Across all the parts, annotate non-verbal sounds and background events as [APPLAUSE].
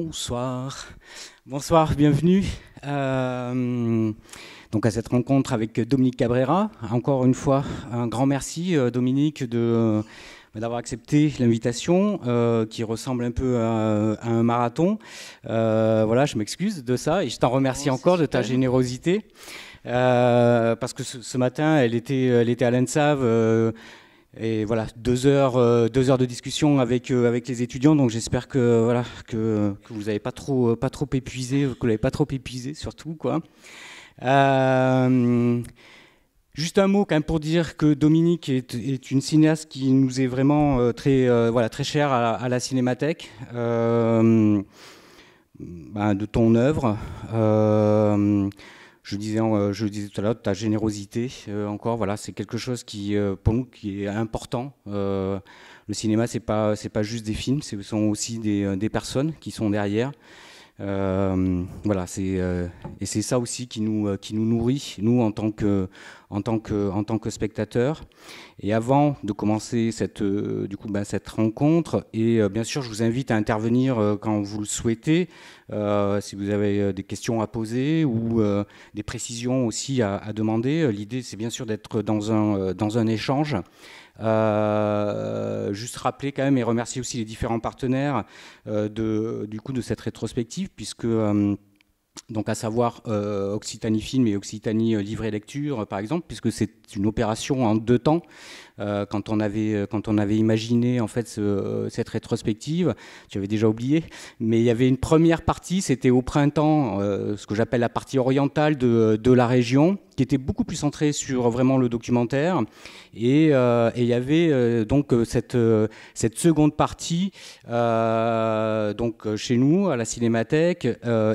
Bonsoir, bonsoir, bienvenue. Euh, donc à cette rencontre avec Dominique Cabrera. Encore une fois, un grand merci euh, Dominique de euh, d'avoir accepté l'invitation qui ressemble un peu à, un marathon. voilà, je m'excuse de ça et je t'en remercie encore de ta générosité parce que ce, matin, elle était, elle était à l'ENSAV et voilà, deux heures, euh, heures de discussion avec, euh, avec les étudiants, donc j'espère que, voilà, que, vous n'avez pas trop, euh, pas trop épuisé, que vous l'avez pas trop épuisé surtout. Quoi. juste un mot quand même pour dire que Dominique est, une cinéaste qui nous est vraiment très, voilà, très chère à, la cinémathèque, ben, de ton œuvre je disais, euh, je disais tout à l'heure, ta générosité, euh, encore, voilà, c'est quelque chose qui, euh, pour nous, qui est important. le cinéma, c'est pas, c'est pas juste des films, ce sont aussi des, des personnes qui sont derrière. Euh, voilà, c'est euh, et c'est ça aussi qui nous euh, qui nous nourrit nous en tant que en tant que en tant que spectateurs. Et avant de commencer cette du coup bah, cette rencontre et bien sûr je vous invite à intervenir quand vous le souhaitez, si vous avez des questions à poser ou des précisions aussi à, à demander. L'idée c'est bien sûr d'être dans un dans un échange. Euh, juste rappeler quand même et remercier aussi les différents partenaires euh, de, du coup de cette rétrospective, puisque euh, donc à savoir Occitanie Film et Occitanie Livre et Lecture, par exemple, puisque c'est une opération en deux temps, euh, quand, on avait, euh, quand on avait imaginé en fait euh, cette rétrospective. Tu avais déjà oublié, mais il y avait une première partie, c'était au printemps, ce que j'appelle la partie orientale de, la région qui était beaucoup plus centrée sur vraiment le documentaire. Et, il y avait donc cette, cette seconde partie donc chez nous à la Cinémathèque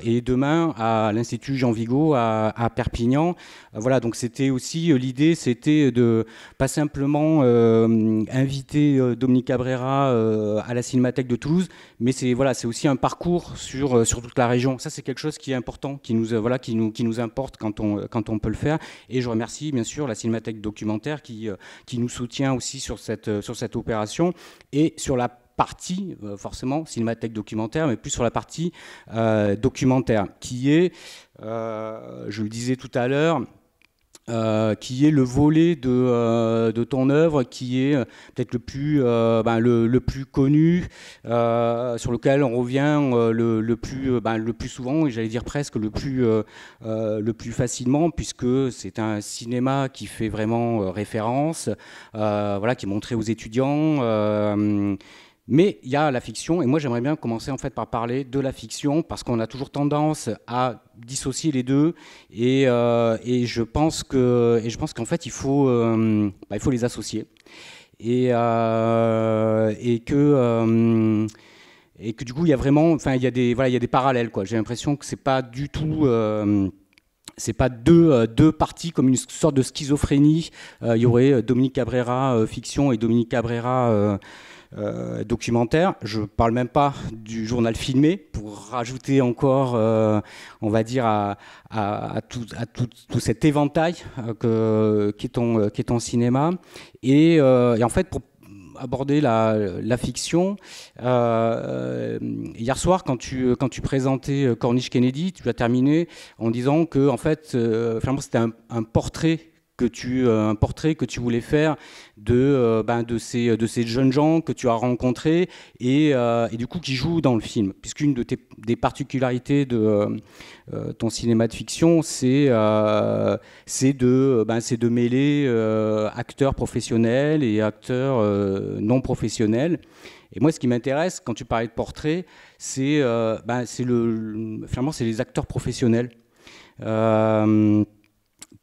et demain à l'Institut Jean Vigo à, à Perpignan. voilà, donc c'était aussi l'idée, c'était de pas simplement Inviter euh, invité euh, Dominique Cabrera euh, à la Cinémathèque de Toulouse, mais c'est voilà, c'est aussi un parcours sur, sur toute la région. Ça, c'est quelque chose qui est important, qui nous, voilà, qui nous, qui nous importe quand on, quand on peut le faire. Et je remercie bien sûr la Cinémathèque documentaire qui, qui nous soutient aussi sur cette, sur cette opération et sur la partie, forcément, cinémathèque documentaire, mais plus sur la partie documentaire, qui est, je le disais tout à l'heure, euh, qui est le volet de, euh, ton œuvre qui est euh, peut-être le, plus, ben, le, plus connu, sur lequel on revient le, plus, ben, le plus souvent, et j'allais dire presque le plus, le plus facilement, puisque c'est un cinéma qui fait vraiment référence, voilà, qui est montré aux étudiants mais il y a la fiction, et moi j'aimerais bien commencer en fait par parler de la fiction, parce qu'on a toujours tendance à dissocier les deux, et, euh, je pense que, je pense qu'en fait il faut, euh, bah, il faut les associer, et, euh, et que et que du coup il y a vraiment, enfin il y a des, il des parallèles quoi. J'ai l'impression que c'est pas du tout c'est pas deux, deux, parties comme une sorte de schizophrénie. il y aurait Dominique Cabrera fiction et Dominique Cabrera euh, documentaire. Je ne parle même pas du journal filmé pour rajouter encore, euh, on va dire, à, à, tout, cet éventail euh, que, qui, est ton, qui cinéma. Et, en fait, pour aborder la, fiction. hier soir, quand tu, quand tu présentais Cornish Kennedy, tu as terminé en disant que, en fait, c'était un, un, portrait que tu, euh, un portrait que tu voulais faire de, euh, ben, de, ces, de ces jeunes gens que tu as rencontrés et, euh, du coup qui jouent dans le film. Puisqu'une de des particularités de ton cinéma de fiction, c'est c'est de, ben, de mêler acteurs professionnels et acteurs non professionnels. Et moi, ce qui m'intéresse, quand tu parlais de portrait, c'est ben, le, finalement, c'est les acteurs professionnels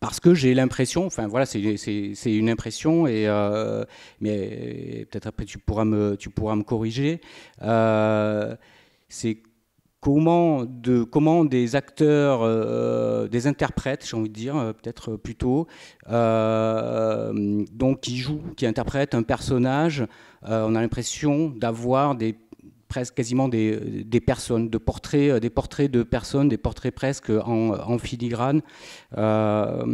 parce que j'ai l'impression, enfin voilà, c'est une impression, et, euh, mais peut-être après tu pourras me, tu pourras me corriger, euh, c'est comment, de, comment des acteurs, euh, des interprètes, j'ai envie de dire, peut-être plutôt, donc qui jouent, qui interprètent un personnage, on a l'impression d'avoir des presque quasiment des, personnes, de portraits, euh, des portraits de personnes, des portraits presque en, filigrane. Euh,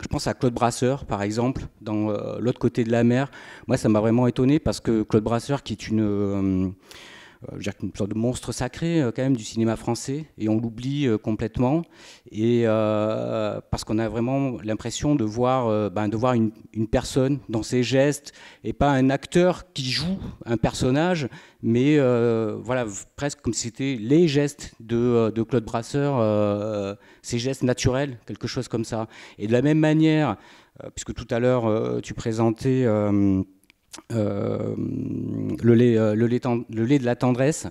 je pense à Claude Brasseur, par exemple, dans euh, l'autre côté de la mer. Moi, ça m'a vraiment étonné parce que Claude Brasseur, qui est une, euh, une sorte de monstre sacré euh, quand même du cinéma français et on l'oublie euh, complètement et parce qu'on a vraiment l'impression de voir ben, de voir une, personne dans ses gestes et pas un acteur qui joue un personnage mais voilà presque comme si c'était les gestes de, Claude Brasseur ses ces gestes naturels quelque chose comme ça et de la même manière puisque tout à l'heure tu présentais euh, le, lait, euh, le, le, lait, de la tendresse.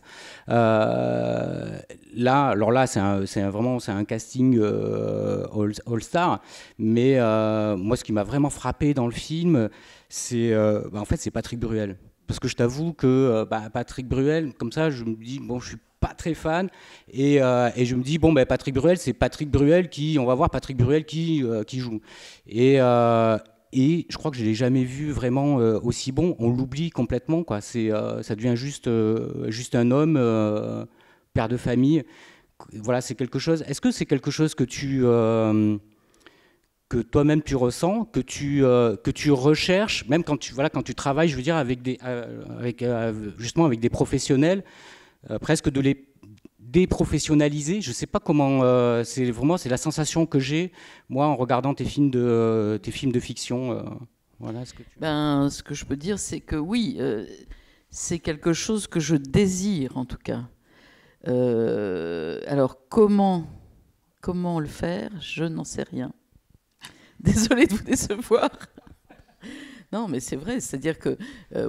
Euh, là, alors là, c'est vraiment c'est un casting all-star. mais moi, ce qui m'a vraiment frappé dans le film, c'est bah, en fait c'est Patrick Bruel. Parce que je t'avoue que bah, Patrick Bruel, comme ça, je me dis bon, je suis pas très fan et, et je me dis bon ben Patrick Bruel c'est Patrick Bruel qui on va voir Patrick Bruel qui, qui joue et et je crois que je ne l'ai jamais vu vraiment euh, aussi bon. On l'oublie complètement. Quoi. C'est, euh, ça devient juste, euh, juste un homme, père de famille. Voilà, c'est quelque chose. Est-ce que c'est quelque chose que tu. que toi-même tu ressens, que tu, que tu recherches, même quand tu, voilà, quand tu travailles, je veux dire, avec des, avec, justement avec des professionnels, presque de les déprofessionnalisé. Je ne sais pas comment. Euh, c'est vraiment c'est la sensation que j'ai moi en regardant tes films de euh, films de fiction. Euh. voilà ce que. Ben, ce que je peux dire, c'est que oui, c'est quelque chose que je désire en tout cas. alors comment comment le faire Je n'en sais rien. [LAUGHS] Désolée de vous décevoir. [LAUGHS] Non, mais c'est vrai, c'est-à-dire que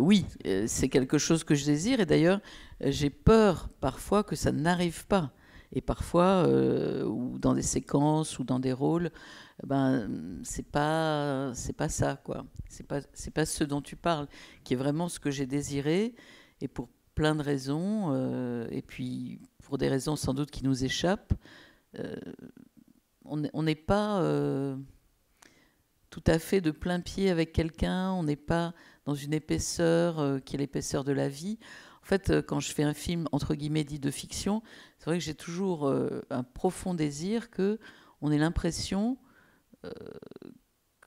oui, c'est quelque chose que je désire, et d'ailleurs, euh, j'ai peur parfois que ça n'arrive pas. Et parfois, euh, ou dans des séquences ou dans des rôles, euh, ben c'est pas c'est pas ça quoi. C'est pas c'est pas ce dont tu parles, qui est vraiment ce que j'ai désiré et pour plein de raisons et puis pour des raisons sans doute qui nous échappent, on n'est pas tout à fait de plein pied avec quelqu'un, on n'est pas dans une épaisseur qui est l'épaisseur de la vie. En fait, euh, quand je fais un film entre guillemets dit de fiction, c'est vrai que j'ai toujours euh, un profond désir que on ait l'impression euh,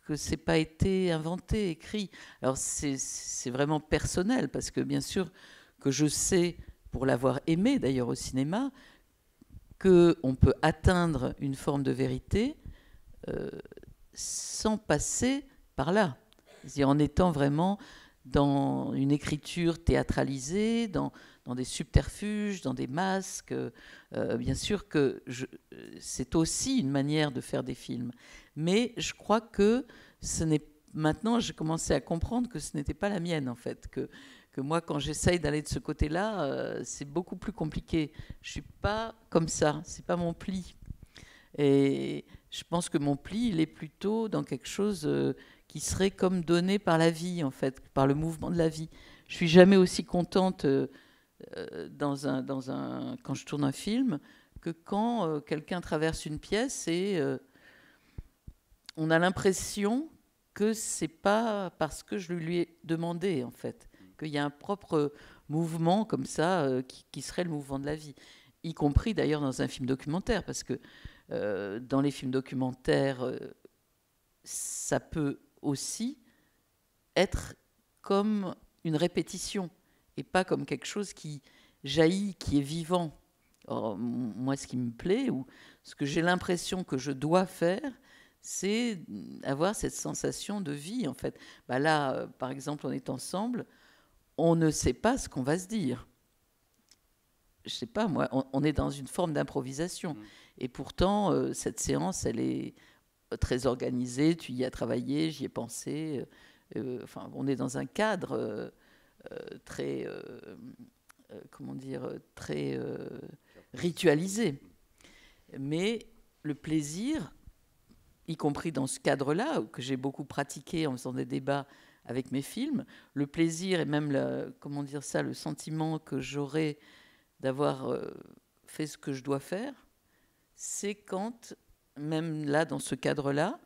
que c'est pas été inventé, écrit. Alors c'est vraiment personnel parce que bien sûr que je sais, pour l'avoir aimé d'ailleurs au cinéma, que on peut atteindre une forme de vérité euh, sans passer par là, en étant vraiment dans une écriture théâtralisée, dans, des subterfuges, dans des masques. Euh, bien sûr que c'est aussi une manière de faire des films. Mais je crois que ce n'est maintenant, j'ai commencé à comprendre que ce n'était pas la mienne, en fait. Que, que moi, quand j'essaye d'aller de ce côté-là, euh, c'est beaucoup plus compliqué. Je ne suis pas comme ça, ce n'est pas mon pli. Et je pense que mon pli, il est plutôt dans quelque chose euh, qui serait comme donnée par la vie, en fait, par le mouvement de la vie. Je suis jamais aussi contente euh, euh, dans un, dans un, quand je tourne un film que quand euh, quelqu'un traverse une pièce et on a l'impression que c'est pas parce que je lui ai demandé, en fait, qu'il y a un propre mouvement comme ça qui, qui, serait le mouvement de la vie, y compris d'ailleurs dans un film documentaire, parce que dans les films documentaires, ça peut aussi être comme une répétition et pas comme quelque chose qui jaillit, qui est vivant. moi, ce qui me plaît ou ce que j'ai l'impression que je dois faire, c'est avoir cette sensation de vie, en fait. Bah là, par exemple, on est ensemble, on ne sait pas ce qu'on va se dire. Je sais pas, moi, on, est dans une forme d'improvisation. Mmh. Et pourtant, euh, cette séance, elle est, très organisé, tu y as travaillé, j'y ai pensé. Euh, euh, enfin, on est dans un cadre euh, très, comment dire, très ritualisé. Mais le plaisir, y compris dans ce cadre-là, que j'ai beaucoup pratiqué en faisant des débats avec mes films, le plaisir et même, comment dire ça, le sentiment que j'aurais d'avoir fait ce que je dois faire, c'est quand même là, dans ce cadre-là,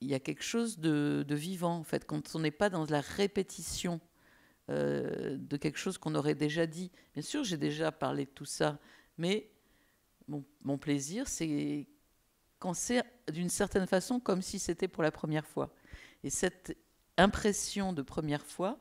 il y a quelque chose de, vivant, en fait, quand on n'est pas dans la répétition euh, de quelque chose qu'on aurait déjà dit. Bien sûr, j'ai déjà parlé de tout ça, mais mon, plaisir, c'est quand c'est d'une certaine façon comme si c'était pour la première fois. Et cette impression de première fois,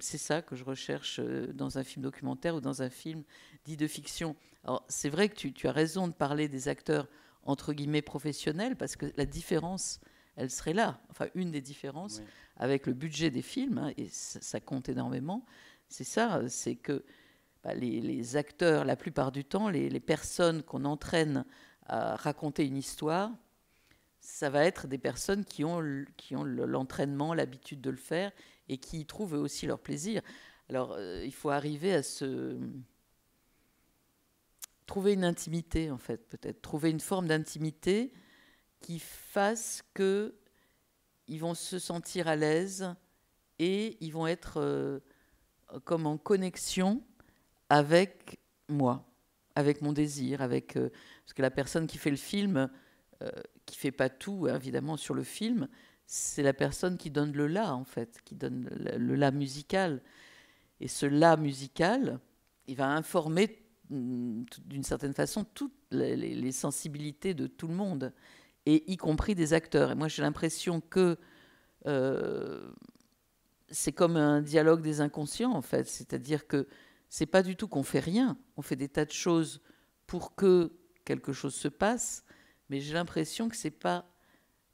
c'est ça que je recherche euh, dans un film documentaire ou dans un film dit de fiction. Alors, c'est vrai que tu, as raison de parler des acteurs entre guillemets professionnels parce que la différence, elle serait là. Enfin, une des différences avec le budget des films, hein, et ça, compte énormément, c'est ça, c'est que bah, les, acteurs, la plupart du temps, les, personnes qu'on entraîne à raconter une histoire, ça va être des personnes qui ont, qui ont l'entraînement, l'habitude de le faire et qui y trouvent aussi leur plaisir. Alors, euh, il faut arriver à Ce trouver une intimité, en fait, peut-être, trouver une forme d'intimité qui fasse que ils vont se sentir à l'aise et ils vont être euh, comme en connexion avec moi, avec mon désir, avec euh, parce que la personne qui fait le film, euh, qui ne fait pas tout évidemment sur le film, c'est la personne qui donne le là en fait, qui donne le, le, là musical. Et ce là musical, il va informer d'une certaine façon toutes les, sensibilités de tout le monde, et y compris des acteurs. Et moi, j'ai l'impression que euh, c'est comme un dialogue des inconscients, en fait. C'est-à-dire que c'est pas du tout qu'on fait rien. On fait des tas de choses pour que quelque chose se passe, mais j'ai l'impression que c'est pas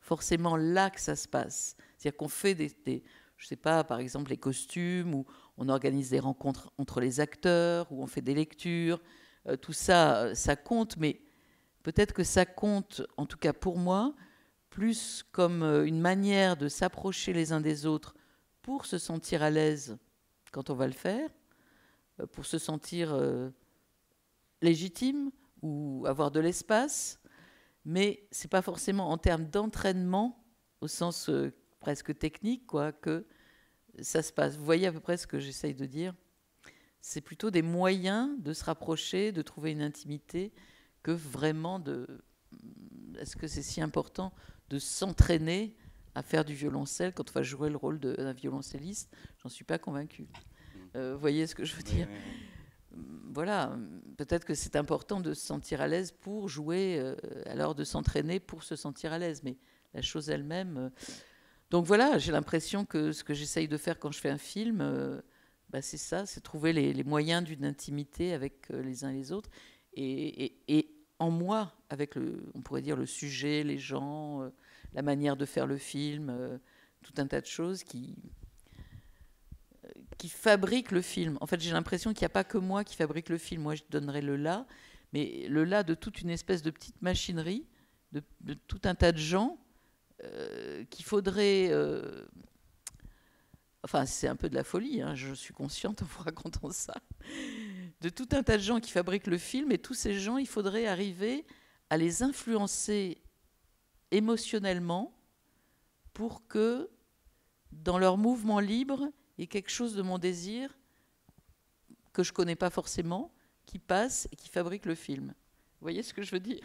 forcément là que ça se passe. C'est-à-dire qu'on fait des, je sais pas, par exemple les costumes, ou on organise des rencontres entre les acteurs, où on fait des lectures. Euh, tout ça, euh, ça compte, mais peut-être que ça compte, en tout cas pour moi, plus comme euh, une manière de s'approcher les uns des autres pour se sentir à l'aise quand on va le faire, pour se sentir légitime ou avoir de l'espace, mais c'est pas forcément en termes d'entraînement au sens presque technique quoi que ça se passe. Vous voyez à peu près ce que j'essaye de dire C'est plutôt des moyens de se rapprocher, de trouver une intimité, que vraiment de... Est-ce que c'est si important de s'entraîner à faire du violoncelle quand on va jouer le rôle d'un violoncelliste J'en suis pas convaincue. Mm. Euh, vous voyez ce que je veux dire mm, Voilà, peut-être que c'est important de se sentir à l'aise pour jouer, euh, alors de s'entraîner pour se sentir à l'aise, mais la chose elle-même... Euh, donc voilà, j'ai l'impression que ce que j'essaye de faire quand je fais un film, euh, bah, c'est ça, c'est trouver les, moyens d'une intimité avec euh, les uns les autres. Et, en moi, avec le, on pourrait dire le sujet, les gens, euh, la manière de faire le film, tout un tas de choses qui, qui fabriquent le film. En fait, j'ai l'impression qu'il n'y a pas que moi qui fabrique le film. Moi, je donnerais le là, mais le là de toute une espèce de petite machinerie, de tout un tas de gens euh, qu'il faudrait... Euh, enfin, c'est un peu de la folie, hein, je suis consciente [LAUGHS] en vous racontant ça, de tout un tas de gens qui fabriquent le film, et tous ces gens, il faudrait arriver à les influencer émotionnellement pour que, dans leur mouvement libre, il y ait quelque chose de mon désir que je ne connais pas forcément, qui passe et qui fabrique le film. Vous voyez ce que je veux dire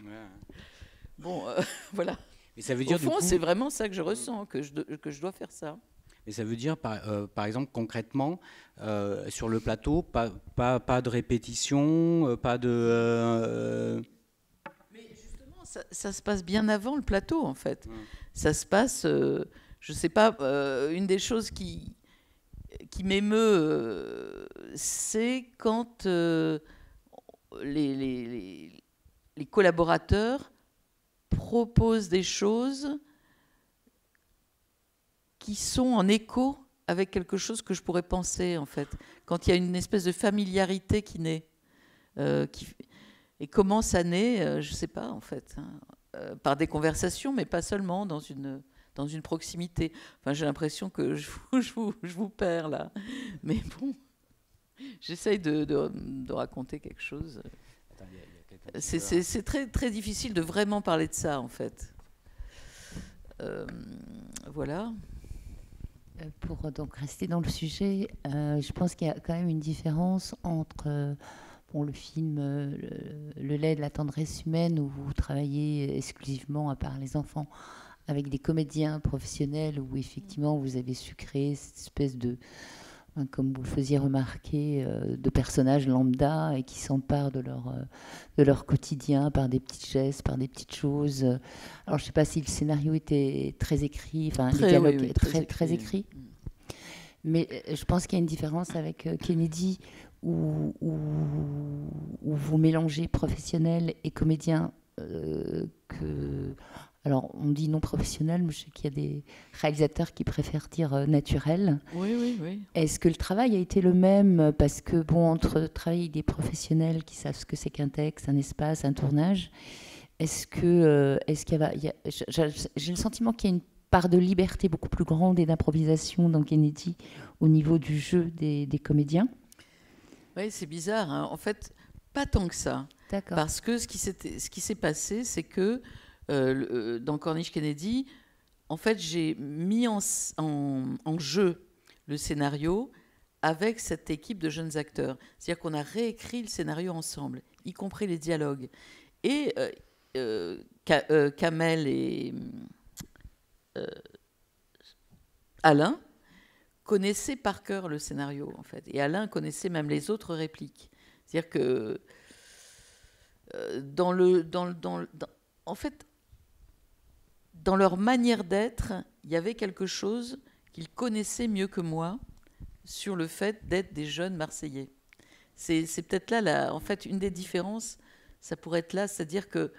Bon, euh, [LAUGHS] voilà ça veut dire. Au fond, c'est vraiment ça que je ressens, que je, que je dois faire ça. Mais ça veut dire, par, euh, par exemple, concrètement, euh, sur le plateau, pas, pas, de répétition, euh, pas de. Mais justement, ça, se passe bien avant le plateau, en fait. Hum. Ça se passe, je ne sais pas, une des choses qui, qui m'émeut, c'est quand les, les, les, collaborateurs propose des choses qui sont en écho avec quelque chose que je pourrais penser, en fait, quand il y a une espèce de familiarité qui naît. Euh, qui, et comment ça naît, euh, je ne sais pas, en fait, hein. euh, par des conversations, mais pas seulement, dans une, dans une proximité. Enfin, j'ai l'impression que je vous, [LAUGHS] je, vous, je vous, perds, là. Mais bon, j'essaye de, de, de raconter quelque chose. C'est très, très difficile de vraiment parler de ça, en fait. Euh, voilà. Euh, pour euh, donc rester dans le sujet, je pense qu'il y a quand même une différence entre le film le, lait de la tendresse humaine, où vous travaillez exclusivement à part les enfants, avec des comédiens professionnels, où effectivement vous avez su créer cette espèce de Hein, comme vous le faisiez remarquer, euh, de personnages lambda et qui s'emparent de leur, euh, de leur quotidien par des petits gestes, par des petites choses. Alors je ne sais pas si le scénario était très écrit, enfin les dialogue très, très, Mais euh, je pense qu'il y a une différence avec Kennedy où, où, vous mélangez professionnel et comédien que alors, on dit non professionnel, mais je sais qu'il y a des réalisateurs qui préfèrent dire euh, naturel. Oui, oui, oui. Est-ce que le travail a été le même Parce que, bon, entre travail des professionnels qui savent ce que c'est qu'un texte, un espace, un tournage, est-ce que, euh, est-ce qu'il y a, j'ai le sentiment qu'il y a une part de liberté beaucoup plus grande et d'improvisation dans Kennedy au niveau du jeu des, comédiens. Oui, c'est bizarre. Hein. En fait, pas tant que ça. D'accord. Parce que ce qui, s'est passé, c'est que euh, euh, dans Corniche Kennedy, en fait, j'ai mis en, en, jeu le scénario avec cette équipe de jeunes acteurs. C'est-à-dire qu'on a réécrit le scénario ensemble, y compris les dialogues. Et euh, Kamel et Alain connaissaient par cœur le scénario, en fait. Et Alain connaissait même les autres répliques. C'est-à-dire que dans le, dans, dans, dans, en fait, dans leur manière d'être, il y avait quelque chose qu'ils connaissaient mieux que moi sur le fait d'être des jeunes Marseillais. C'est peut-être là, en fait, une des différences, ça pourrait être là, c'est-à-dire que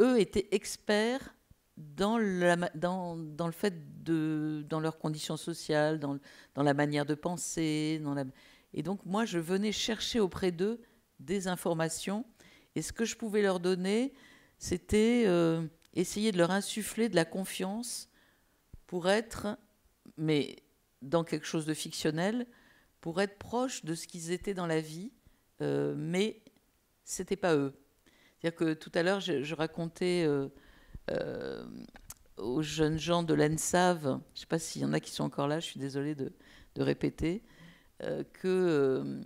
eux étaient experts dans, la, dans, dans, le fait de, dans leurs conditions sociales, dans, la manière de penser. Et donc, moi, je venais chercher auprès d'eux des informations. Et ce que je pouvais leur donner, c'était euh, essayer de leur insuffler de la confiance pour être, mais dans quelque chose de fictionnel, pour être proche de ce qu'ils étaient dans la vie, euh, mais c'était pas eux. C'est-à-dire que tout à l'heure, je, racontais euh, euh, aux jeunes gens de l'ENSAV, je ne sais pas s'il y en a qui sont encore là, je suis désolée de, de répéter, euh, que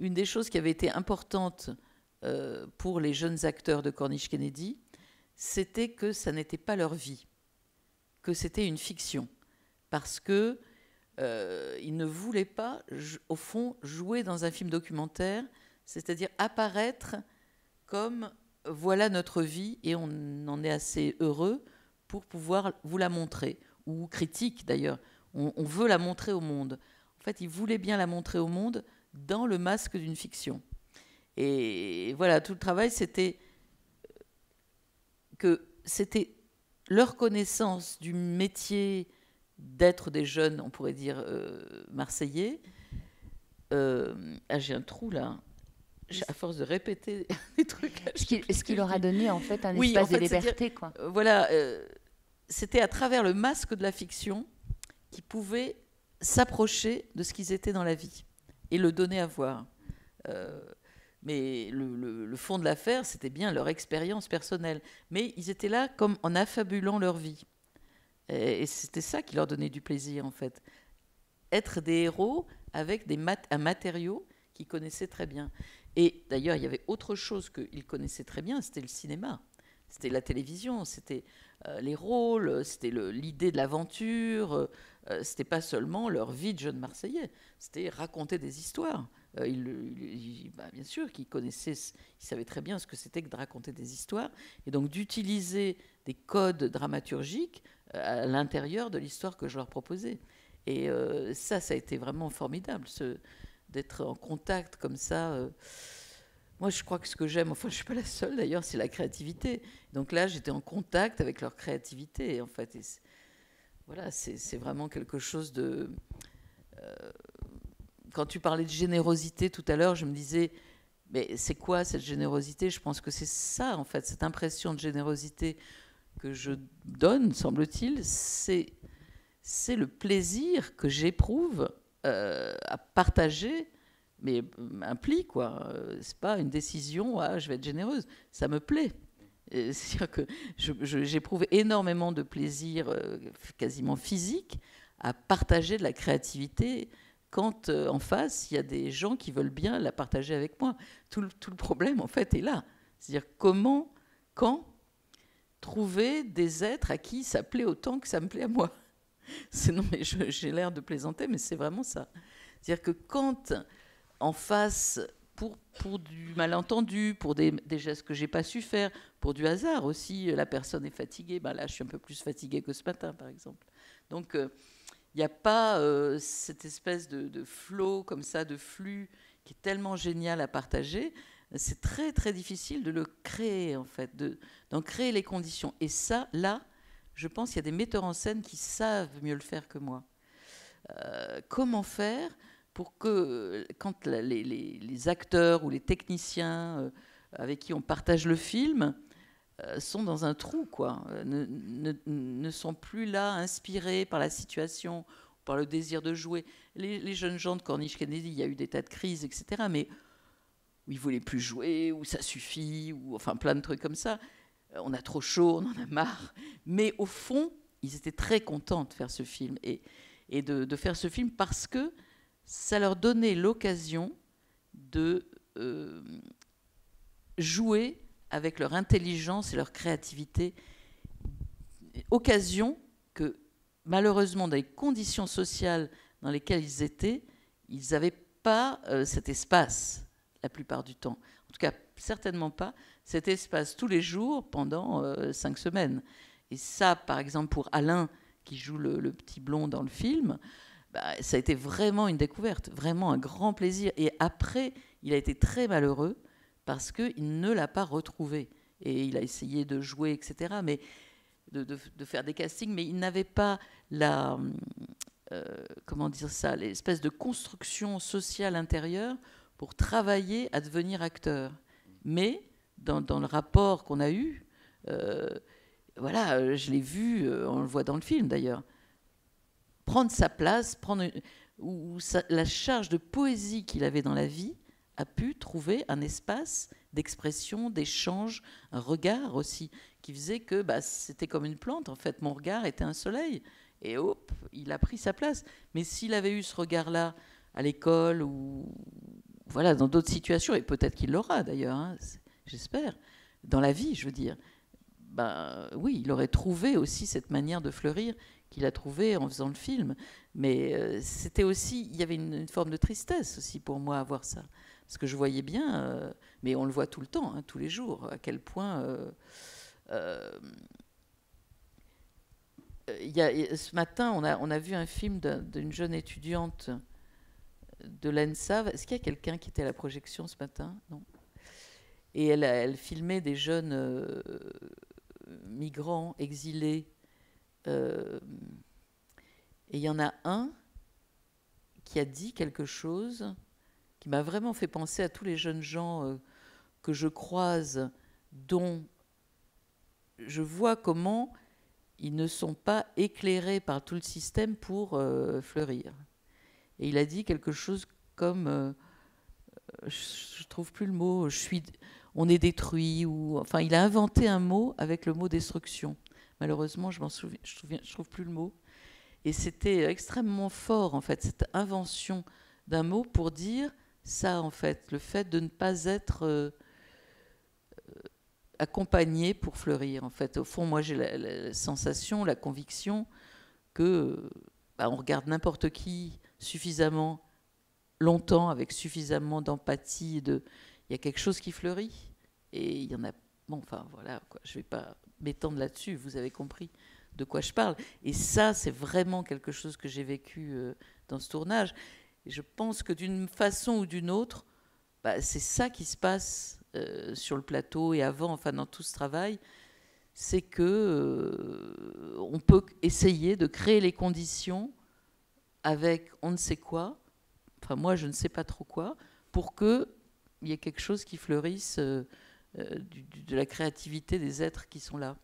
une des choses qui avait été importante pour les jeunes acteurs de Corniche Kennedy, c'était que ça n'était pas leur vie, que c'était une fiction, parce que euh, ils ne voulaient pas, au fond, jouer dans un film documentaire, c'est-à-dire apparaître comme voilà notre vie et on en est assez heureux pour pouvoir vous la montrer, ou critique d'ailleurs. on veut la montrer au monde. En fait, ils voulaient bien la montrer au monde dans le masque d'une fiction. Et voilà, tout le travail, c'était que c'était leur connaissance du métier d'être des jeunes, on pourrait dire, euh, marseillais. Euh, ah, j'ai un trou là. À force de répéter [LAUGHS] des trucs. Là, ce, qui, leur a donné en fait un oui, de liberté. Quoi. Voilà, euh, c'était à travers le masque de la fiction qu'ils pouvaient s'approcher de ce qu'ils étaient dans la vie et le donner à voir. Mais le, fond de l'affaire, c'était bien leur expérience personnelle. Mais ils étaient là comme en affabulant leur vie. Et, c'était ça qui leur donnait du plaisir, en fait. Être des héros avec des un matériau qu'ils connaissaient très bien. Et d'ailleurs, il y avait autre chose qu'ils connaissaient très bien, c'était le cinéma. C'était la télévision, c'était euh, les rôles, c'était l'idée de l'aventure. Euh, c'était pas seulement leur vie de jeunes Marseillais, c'était raconter des histoires. Euh, il, bah, bien sûr qu'il connaissait, il savait très bien ce que c'était que de raconter des histoires, et donc d'utiliser des codes dramaturgiques euh, à l'intérieur de l'histoire que je leur proposais. Et euh, ça, ça a été vraiment formidable, d'être en contact comme ça. Moi, je crois que ce que j'aime, enfin, je ne suis pas la seule d'ailleurs, c'est la créativité. Donc là, j'étais en contact avec leur créativité, en fait. voilà, c'est vraiment quelque chose de quand tu parlais de générosité tout à l'heure, je me disais, mais c'est quoi cette générosité Je pense que c'est ça, en fait, cette impression de générosité que je donne, semble-t-il, c'est, c'est le plaisir que j'éprouve euh, à partager, mais implique, quoi. C'est pas une décision, ah, je vais être généreuse, ça me plaît. C'est-à-dire que j'éprouve énormément de plaisir euh, quasiment physique à partager de la créativité quand euh, en face, il y a des gens qui veulent bien la partager avec moi. Tout le, problème, en fait, est là. C'est-à-dire comment, quand trouver des êtres à qui ça plaît autant que ça me plaît à moi. [LAUGHS] non, mais j'ai l'air de plaisanter, mais c'est vraiment ça. C'est-à-dire que quand en face, pour, du malentendu, pour des, gestes que j'ai pas su faire, pour du hasard aussi, la personne est fatiguée. Ben là, je suis un peu plus fatiguée que ce matin, par exemple. Donc euh, il n'y a pas euh, cette espèce de, flot comme ça, de flux qui est tellement génial à partager. C'est très très difficile de le créer en fait, d'en créer les conditions. Et ça, là, je pense qu'il y a des metteurs en scène qui savent mieux le faire que moi. Euh, comment faire pour que quand les, acteurs ou les techniciens euh, avec qui on partage le film euh, sont dans un trou, quoi, euh, ne, sont plus là inspirés par la situation, par le désir de jouer. Les, jeunes gens de Corniche Kennedy, il y a eu des tas de crises, etc., mais ils ils voulaient plus jouer, ou ça suffit, ou enfin plein de trucs comme ça. Euh, on a trop chaud, on en a marre. Mais au fond, ils étaient très contents de faire ce film et, et de, faire ce film parce que ça leur donnait l'occasion de jouer avec leur intelligence et leur créativité, occasion que malheureusement dans les conditions sociales dans lesquelles ils étaient, ils n'avaient pas euh, cet espace la plupart du temps. En tout cas, certainement pas cet espace tous les jours pendant euh, cinq semaines. Et ça, par exemple, pour Alain, qui joue le, petit blond dans le film, bah, ça a été vraiment une découverte, vraiment un grand plaisir. Et après, il a été très malheureux parce qu'il ne l'a pas retrouvé. Et il a essayé de jouer, etc., mais de, faire des castings, mais il n'avait pas la, euh, comment dire ça, l'espèce de construction sociale intérieure pour travailler à devenir acteur. Mais dans, le rapport qu'on a eu, euh, voilà, je l'ai vu, euh, on le voit dans le film d'ailleurs, prendre sa place, prendre ou la charge de poésie qu'il avait dans la vie, a pu trouver un espace d'expression, d'échange, un regard aussi, qui faisait que bah, c'était comme une plante, en fait, mon regard était un soleil, et hop, il a pris sa place. Mais s'il avait eu ce regard-là à l'école ou voilà, dans d'autres situations, et peut-être qu'il l'aura d'ailleurs, hein, j'espère, dans la vie, je veux dire, bah, oui, il aurait trouvé aussi cette manière de fleurir qu'il a trouvé en faisant le film. Mais euh, c'était aussi, il y avait une, forme de tristesse aussi pour moi à voir ça ce que je voyais bien, euh, mais on le voit tout le temps, hein, tous les jours, à quel point. Euh, euh, ce matin, on a, vu un film d'une jeune étudiante de l'ENSAV. Est-ce qu'il y a quelqu'un qui était à la projection ce matin Non. Et elle, filmait des jeunes migrants, exilés. et il y en a un qui a dit quelque chose il m'a vraiment fait penser à tous les jeunes gens euh, que je croise, dont je vois comment ils ne sont pas éclairés par tout le système pour euh, fleurir. Et il a dit quelque chose comme, euh, je trouve plus le mot, je suis, on est détruit, ou enfin, il a inventé un mot avec le mot destruction. Malheureusement, je m'en souviens, je, je trouve plus le mot. Et c'était extrêmement fort, en fait, cette invention d'un mot pour dire ça, en fait, le fait de ne pas être euh, euh, accompagné pour fleurir. En fait, au fond, moi, j'ai la, sensation, la conviction que bah, on regarde n'importe qui suffisamment longtemps, avec suffisamment d'empathie, de, il y a quelque chose qui fleurit. Et il y en a. Bon, enfin, voilà, je ne vais pas m'étendre là-dessus, vous avez compris de quoi je parle. Et ça, c'est vraiment quelque chose que j'ai vécu euh, dans ce tournage je pense que d'une façon ou d'une autre, bah, c'est ça qui se passe euh, sur le plateau et avant, enfin dans tout ce travail, c'est que euh, on peut essayer de créer les conditions avec on ne sait quoi, enfin moi je ne sais pas trop quoi, pour que il y ait quelque chose qui fleurisse euh, de la créativité des êtres qui sont là.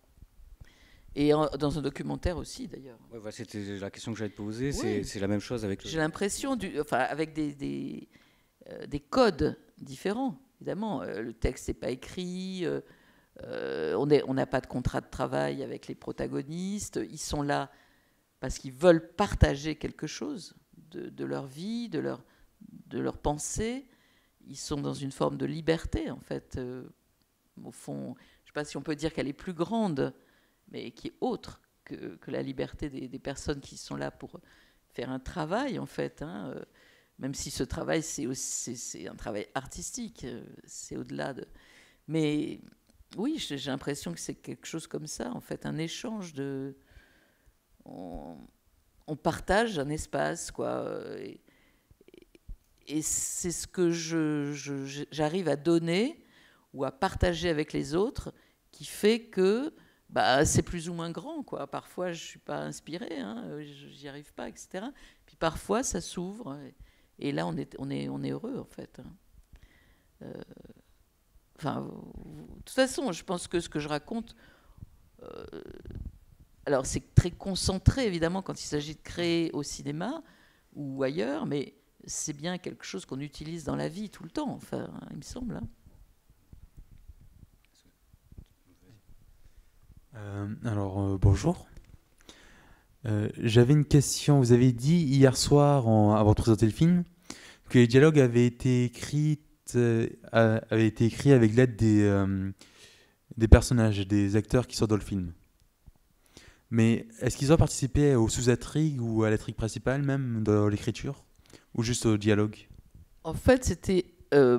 Et dans un documentaire aussi, d'ailleurs. C'était la question que j'allais te poser. C'est la même chose avec. J'ai l'impression, enfin, avec des, des, euh, codes différents, évidemment. Euh, le texte n'est pas écrit. Euh, on n'a pas de contrat de travail avec les protagonistes. Ils sont là parce qu'ils veulent partager quelque chose de, leur vie, de leur, de leur pensée. Ils sont dans une forme de liberté, en fait. au fond, je ne sais pas si on peut dire qu'elle est plus grande mais qui est autre que, la liberté des, personnes qui sont là pour faire un travail, en fait. Hein, euh, même si ce travail, c'est un travail artistique, euh, c'est au-delà de... Mais oui, j'ai l'impression que c'est quelque chose comme ça, en fait, un échange de... On, partage un espace, quoi. Euh, et, c'est ce que j'arrive je, à donner ou à partager avec les autres qui fait que bah, c'est plus ou moins grand. Quoi. Parfois, je ne suis pas inspirée, hein, n'y arrive pas, etc. Puis parfois, ça s'ouvre. Et, là, on est, on, est, on est heureux, en fait. Hein. Euh, enfin, de toute façon, je pense que ce que je raconte, euh, alors c'est très concentré, évidemment, quand il s'agit de créer au cinéma ou ailleurs, mais c'est bien quelque chose qu'on utilise dans la vie tout le temps, enfin, il me semble. Hein. Euh, alors, euh, bonjour. Euh, j'avais une question. Vous avez dit hier soir, avant de présenter le film, que les dialogues avaient été écrits, été avec l'aide des, des personnages, des acteurs qui sont dans le film. Mais est-ce qu'ils ont participé aux sous-intrigues ou à la trigue principale, même dans l'écriture, ou juste au dialogue En fait, c'était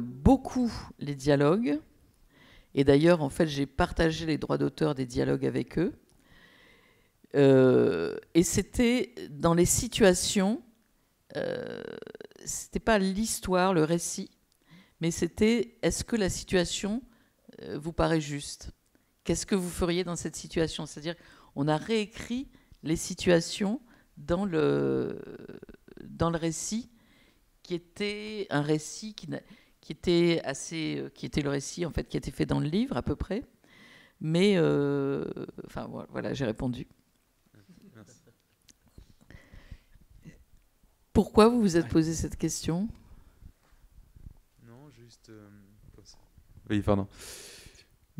beaucoup les dialogues. Et d'ailleurs, en fait, j'ai partagé les droits d'auteur des dialogues avec eux. Euh, et c'était dans les situations, euh, c'était pas l'histoire, le récit, mais c'était est-ce que la situation euh, vous paraît juste Qu'est-ce que vous feriez dans cette situation C'est-à-dire, qu'on a réécrit les situations dans le, dans le récit qui était un récit qui qui était assez, euh, qui était le récit en fait qui était fait dans le livre à peu près. Mais euh, enfin voilà, j'ai répondu. Pourquoi vous vous êtes posé cette question Non, juste euh, Oui, pardon.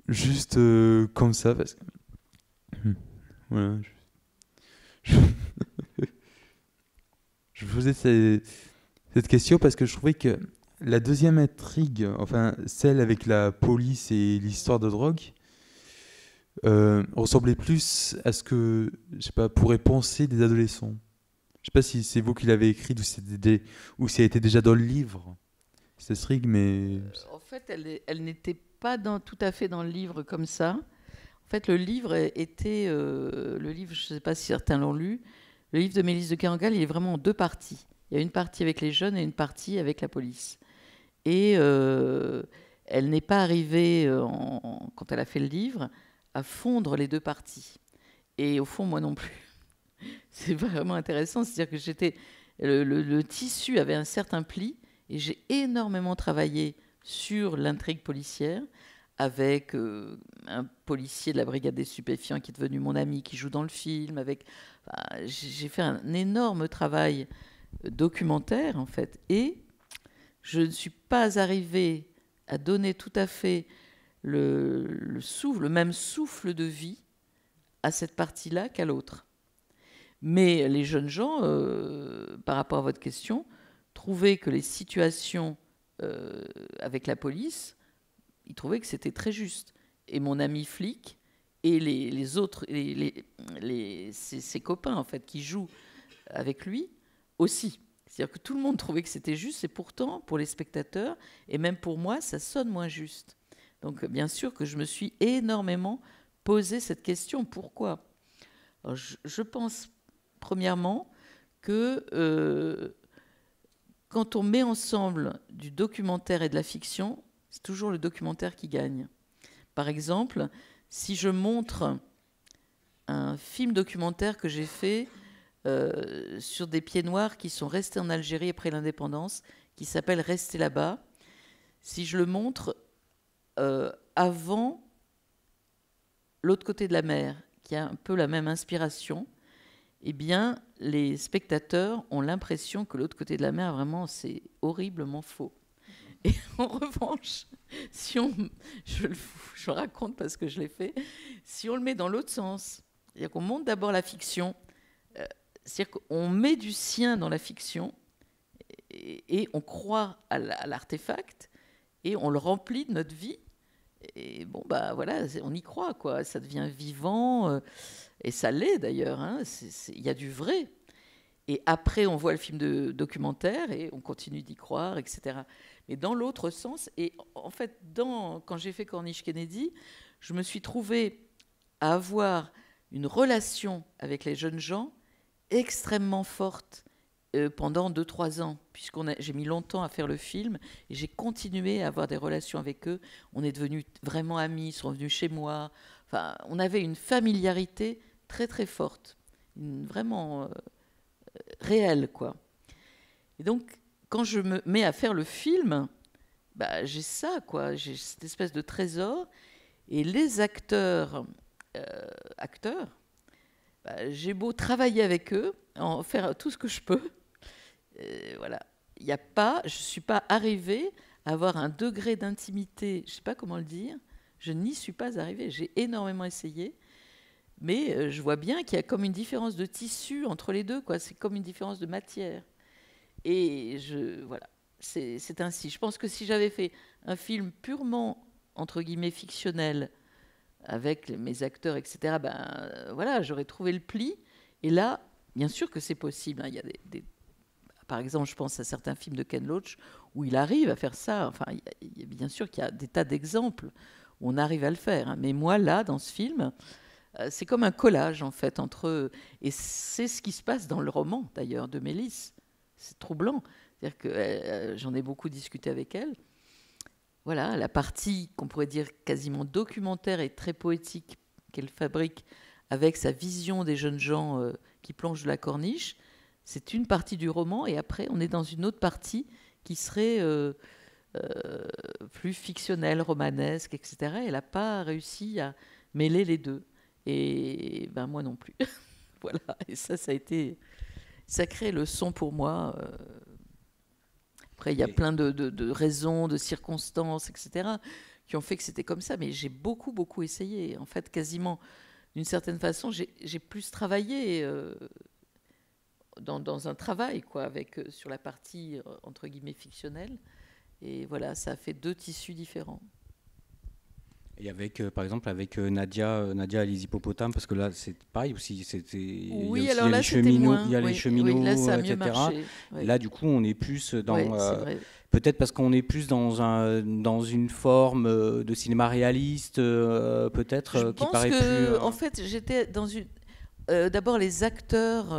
Juste comme ça parce que voilà. Hmm. Je... [LAUGHS] je, posais cette question parce que je trouvais que la deuxième intrigue, enfin celle avec la police et l'histoire de drogue, euh, ressemblait plus à ce que, je sais pas, pourraient penser des adolescents. Je sais pas si c'est vous qui l'avez écrite ou si elle était déjà dans le livre, cette intrigue, mais... Euh, en fait, elle, n'était pas tout à fait dans le livre comme ça. En fait, le livre était... Euh, le livre, je sais pas si certains l'ont lu, le livre de Mélisse de Carangal, il est vraiment en deux parties. Il y a une partie avec les jeunes et une partie avec la police. Et euh, elle n'est pas arrivée, euh, quand elle a fait le livre, à fondre les deux parties. Et au fond, moi non plus. [LAUGHS] C'est vraiment intéressant. C'est-à-dire que j'étais. Le, tissu avait un certain pli et j'ai énormément travaillé sur l'intrigue policière avec euh, un policier de la brigade des stupéfiants qui est devenu mon ami, qui joue dans le film. Avec, j'ai fait un énorme travail documentaire en fait et je ne suis pas arrivée à donner tout à fait le, même souffle de vie à cette partie-là qu'à l'autre. Mais les jeunes gens, euh, par rapport à votre question, trouvaient que les situations euh, avec la police, ils trouvaient que c'était très juste. Et mon ami flic et les, autres, ses, ses, copains en fait, qui jouent avec lui aussi. C'est-à-dire que tout le monde trouvait que c'était juste, et pourtant, pour les spectateurs, et même pour moi, ça sonne moins juste. Donc, bien sûr que je me suis énormément posé cette question. Pourquoi je, pense, premièrement, que euh, quand on met ensemble du documentaire et de la fiction, c'est toujours le documentaire qui gagne. Par exemple, si je montre un film documentaire que j'ai fait euh, sur des pieds noirs qui sont restés en Algérie après l'indépendance, qui s'appelle Rester là-bas. Si je le montre euh, avant l'autre côté de la mer, qui a un peu la même inspiration, eh bien, les spectateurs ont l'impression que l'autre côté de la mer, vraiment, c'est horriblement faux. Et en [LAUGHS] revanche, si on, je, le, raconte parce que je l'ai fait, si on le met dans l'autre sens, c'est-à-dire qu'on monte d'abord la fiction c'est-à-dire qu'on met du sien dans la fiction et, on croit à l'artefact et on le remplit de notre vie. Et bon, bah voilà, on y croit, quoi. Ça devient vivant, euh, et ça l'est d'ailleurs. Hein. Il y a du vrai. Et après, on voit le film de documentaire et on continue d'y croire, etc. Mais dans l'autre sens, et en fait, quand j'ai fait Corniche Kennedy, je me suis trouvée à avoir une relation avec les jeunes gens extrêmement forte euh, pendant 2-3 ans, puisqu'on j'ai mis longtemps à faire le film, et j'ai continué à avoir des relations avec eux. On est devenus vraiment amis, ils sont venus chez moi. Enfin, on avait une familiarité très très forte, une, vraiment euh, réelle, quoi. Et donc, quand je me mets à faire le film, bah, j'ai ça, quoi. J'ai cette espèce de trésor. Et les acteurs, euh, acteurs, bah, j'ai beau travailler avec eux, en faire tout ce que je peux, euh, voilà, il a pas, je ne suis pas arrivée à avoir un degré d'intimité, je ne sais pas comment le dire, je n'y suis pas arrivée. J'ai énormément essayé, mais euh, je vois bien qu'il y a comme une différence de tissu entre les deux, quoi. C'est comme une différence de matière. Et je, voilà, c'est ainsi. Je pense que si j'avais fait un film purement entre guillemets fictionnel avec mes acteurs, etc., ben, euh, voilà, j'aurais trouvé le pli. Et là, bien sûr que c'est possible. Hein. Il y a des, Par exemple, je pense à certains films de Ken Loach où il arrive à faire ça. Enfin, bien sûr qu'il y a des tas d'exemples où on arrive à le faire. Hein. Mais moi, là, dans ce film, euh, c'est comme un collage, en fait, entre... Et c'est ce qui se passe dans le roman, d'ailleurs, de Mélisse. C'est troublant. cest dire que euh, j'en ai beaucoup discuté avec elle voilà, la partie qu'on pourrait dire quasiment documentaire et très poétique qu'elle fabrique avec sa vision des jeunes gens euh, qui plongent de la corniche, c'est une partie du roman, et après, on est dans une autre partie qui serait euh, euh, plus fictionnelle, romanesque, etc. Elle n'a pas réussi à mêler les deux. Et ben, moi non plus. [LAUGHS] voilà, et ça, ça a été sacré leçon pour moi. Après, il y a plein de, raisons, de circonstances, etc., qui ont fait que c'était comme ça. Mais j'ai beaucoup, beaucoup essayé. En fait, quasiment, d'une certaine façon, j'ai plus travaillé euh, dans, un travail, quoi, avec, euh, sur la partie, entre guillemets, fictionnelle. Et voilà, ça a fait deux tissus différents. Et avec, euh, par exemple, avec euh, Nadia, euh, Nadia les hippopotames, parce que là, c'est pareil aussi. C'était, il y a aussi, les cheminots, là, etc. là, du coup, on est plus dans. peut-être parce qu'on est plus dans, un, dans une forme de cinéma réaliste, peut-être, qui pense paraît que, En fait, j'étais dans une. d'abord, les acteurs,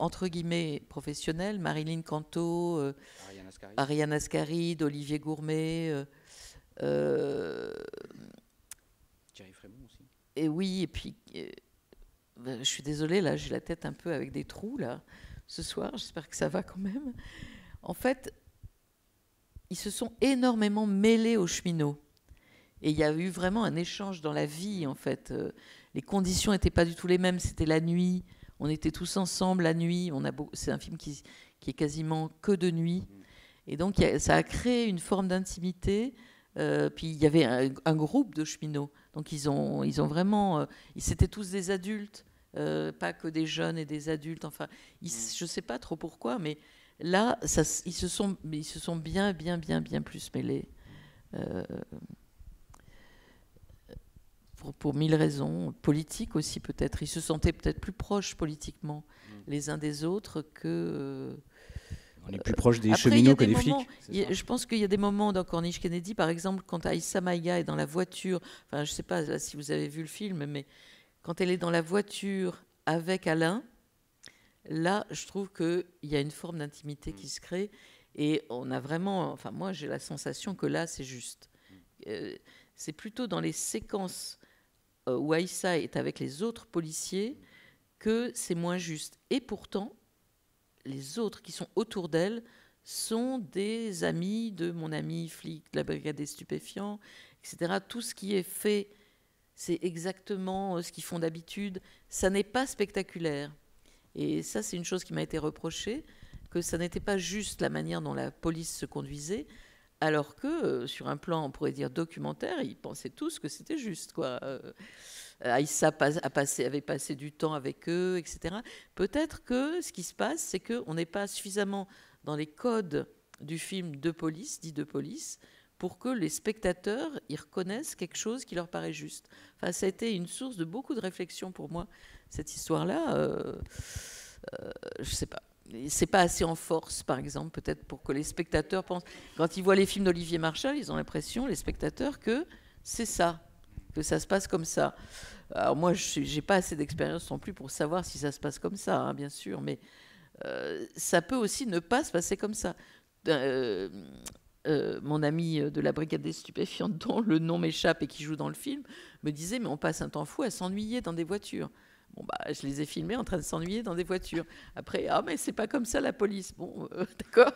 entre guillemets, professionnels, Marilyn Canto, Ariane Ascaride, Olivier Gourmet et oui, et puis, euh, ben, je suis désolée, là, j'ai la tête un peu avec des trous, là, ce soir. J'espère que ça va quand même. En fait, ils se sont énormément mêlés aux cheminots. Et il y a eu vraiment un échange dans la vie, en fait. Euh, les conditions n'étaient pas du tout les mêmes. C'était la nuit. On était tous ensemble la nuit. On a C'est un film qui, est quasiment que de nuit. Et donc, ça a créé une forme d'intimité. Euh, puis il y avait un, groupe de cheminots. Donc ils ont, ils ont vraiment, euh, c'était tous des adultes, euh, pas que des jeunes et des adultes. Enfin, mm. je ne sais pas trop pourquoi, mais là, ça, ils, se sont, ils se sont bien, bien, bien, bien plus mêlés. Euh, pour, mille raisons, politiques aussi peut-être. Ils se sentaient peut-être plus proches politiquement mm. les uns des autres que... On est plus proche des cheminots que des, flics. je pense qu'il y a des moments dans Corniche Kennedy, par exemple, quand Aïssa Maïga est dans la voiture, enfin, je ne sais pas si vous avez vu le film, mais quand elle est dans la voiture avec Alain, là, je trouve qu'il y a une forme d'intimité qui se crée. Et on a vraiment, enfin, moi, j'ai la sensation que là, c'est juste. Euh, c'est plutôt dans les séquences euh, où Aïssa est avec les autres policiers que c'est moins juste. Et pourtant, les autres qui sont autour d'elle sont des amis de mon ami flic de la brigade des stupéfiants, etc. Tout ce qui est fait, c'est exactement euh, ce qu'ils font d'habitude. Ça n'est pas spectaculaire. Et ça, c'est une chose qui m'a été reprochée, que ça n'était pas juste la manière dont la police se conduisait, alors que euh, sur un plan, on pourrait dire documentaire, ils pensaient tous que c'était juste, quoi. Euh, euh, Aïssa a passé, avait passé du temps avec eux, etc. Peut-être que ce qui se passe, c'est qu'on n'est pas suffisamment dans les codes du film de police, dit de police, pour que les spectateurs y reconnaissent quelque chose qui leur paraît juste. Enfin, ça a été une source de beaucoup de réflexion pour moi, cette histoire-là. Euh, euh, je ne sais pas. C'est pas assez en force, par exemple, peut-être pour que les spectateurs pensent. Quand ils voient les films d'Olivier Marchal, ils ont l'impression, les spectateurs, que c'est ça, que ça se passe comme ça. Alors moi, je n'ai pas assez d'expérience non plus pour savoir si ça se passe comme ça, hein, bien sûr, mais euh, ça peut aussi ne pas se passer comme ça. Euh, euh, mon ami de la brigade des stupéfiants, [LAUGHS] dont le nom m'échappe et qui joue dans le film, me disait Mais on passe un temps fou à s'ennuyer dans des voitures. Bon, bah, je les ai filmés en train de s'ennuyer dans des voitures. Après, ah, mais c'est pas comme ça la police. Bon, [LAUGHS] d'accord.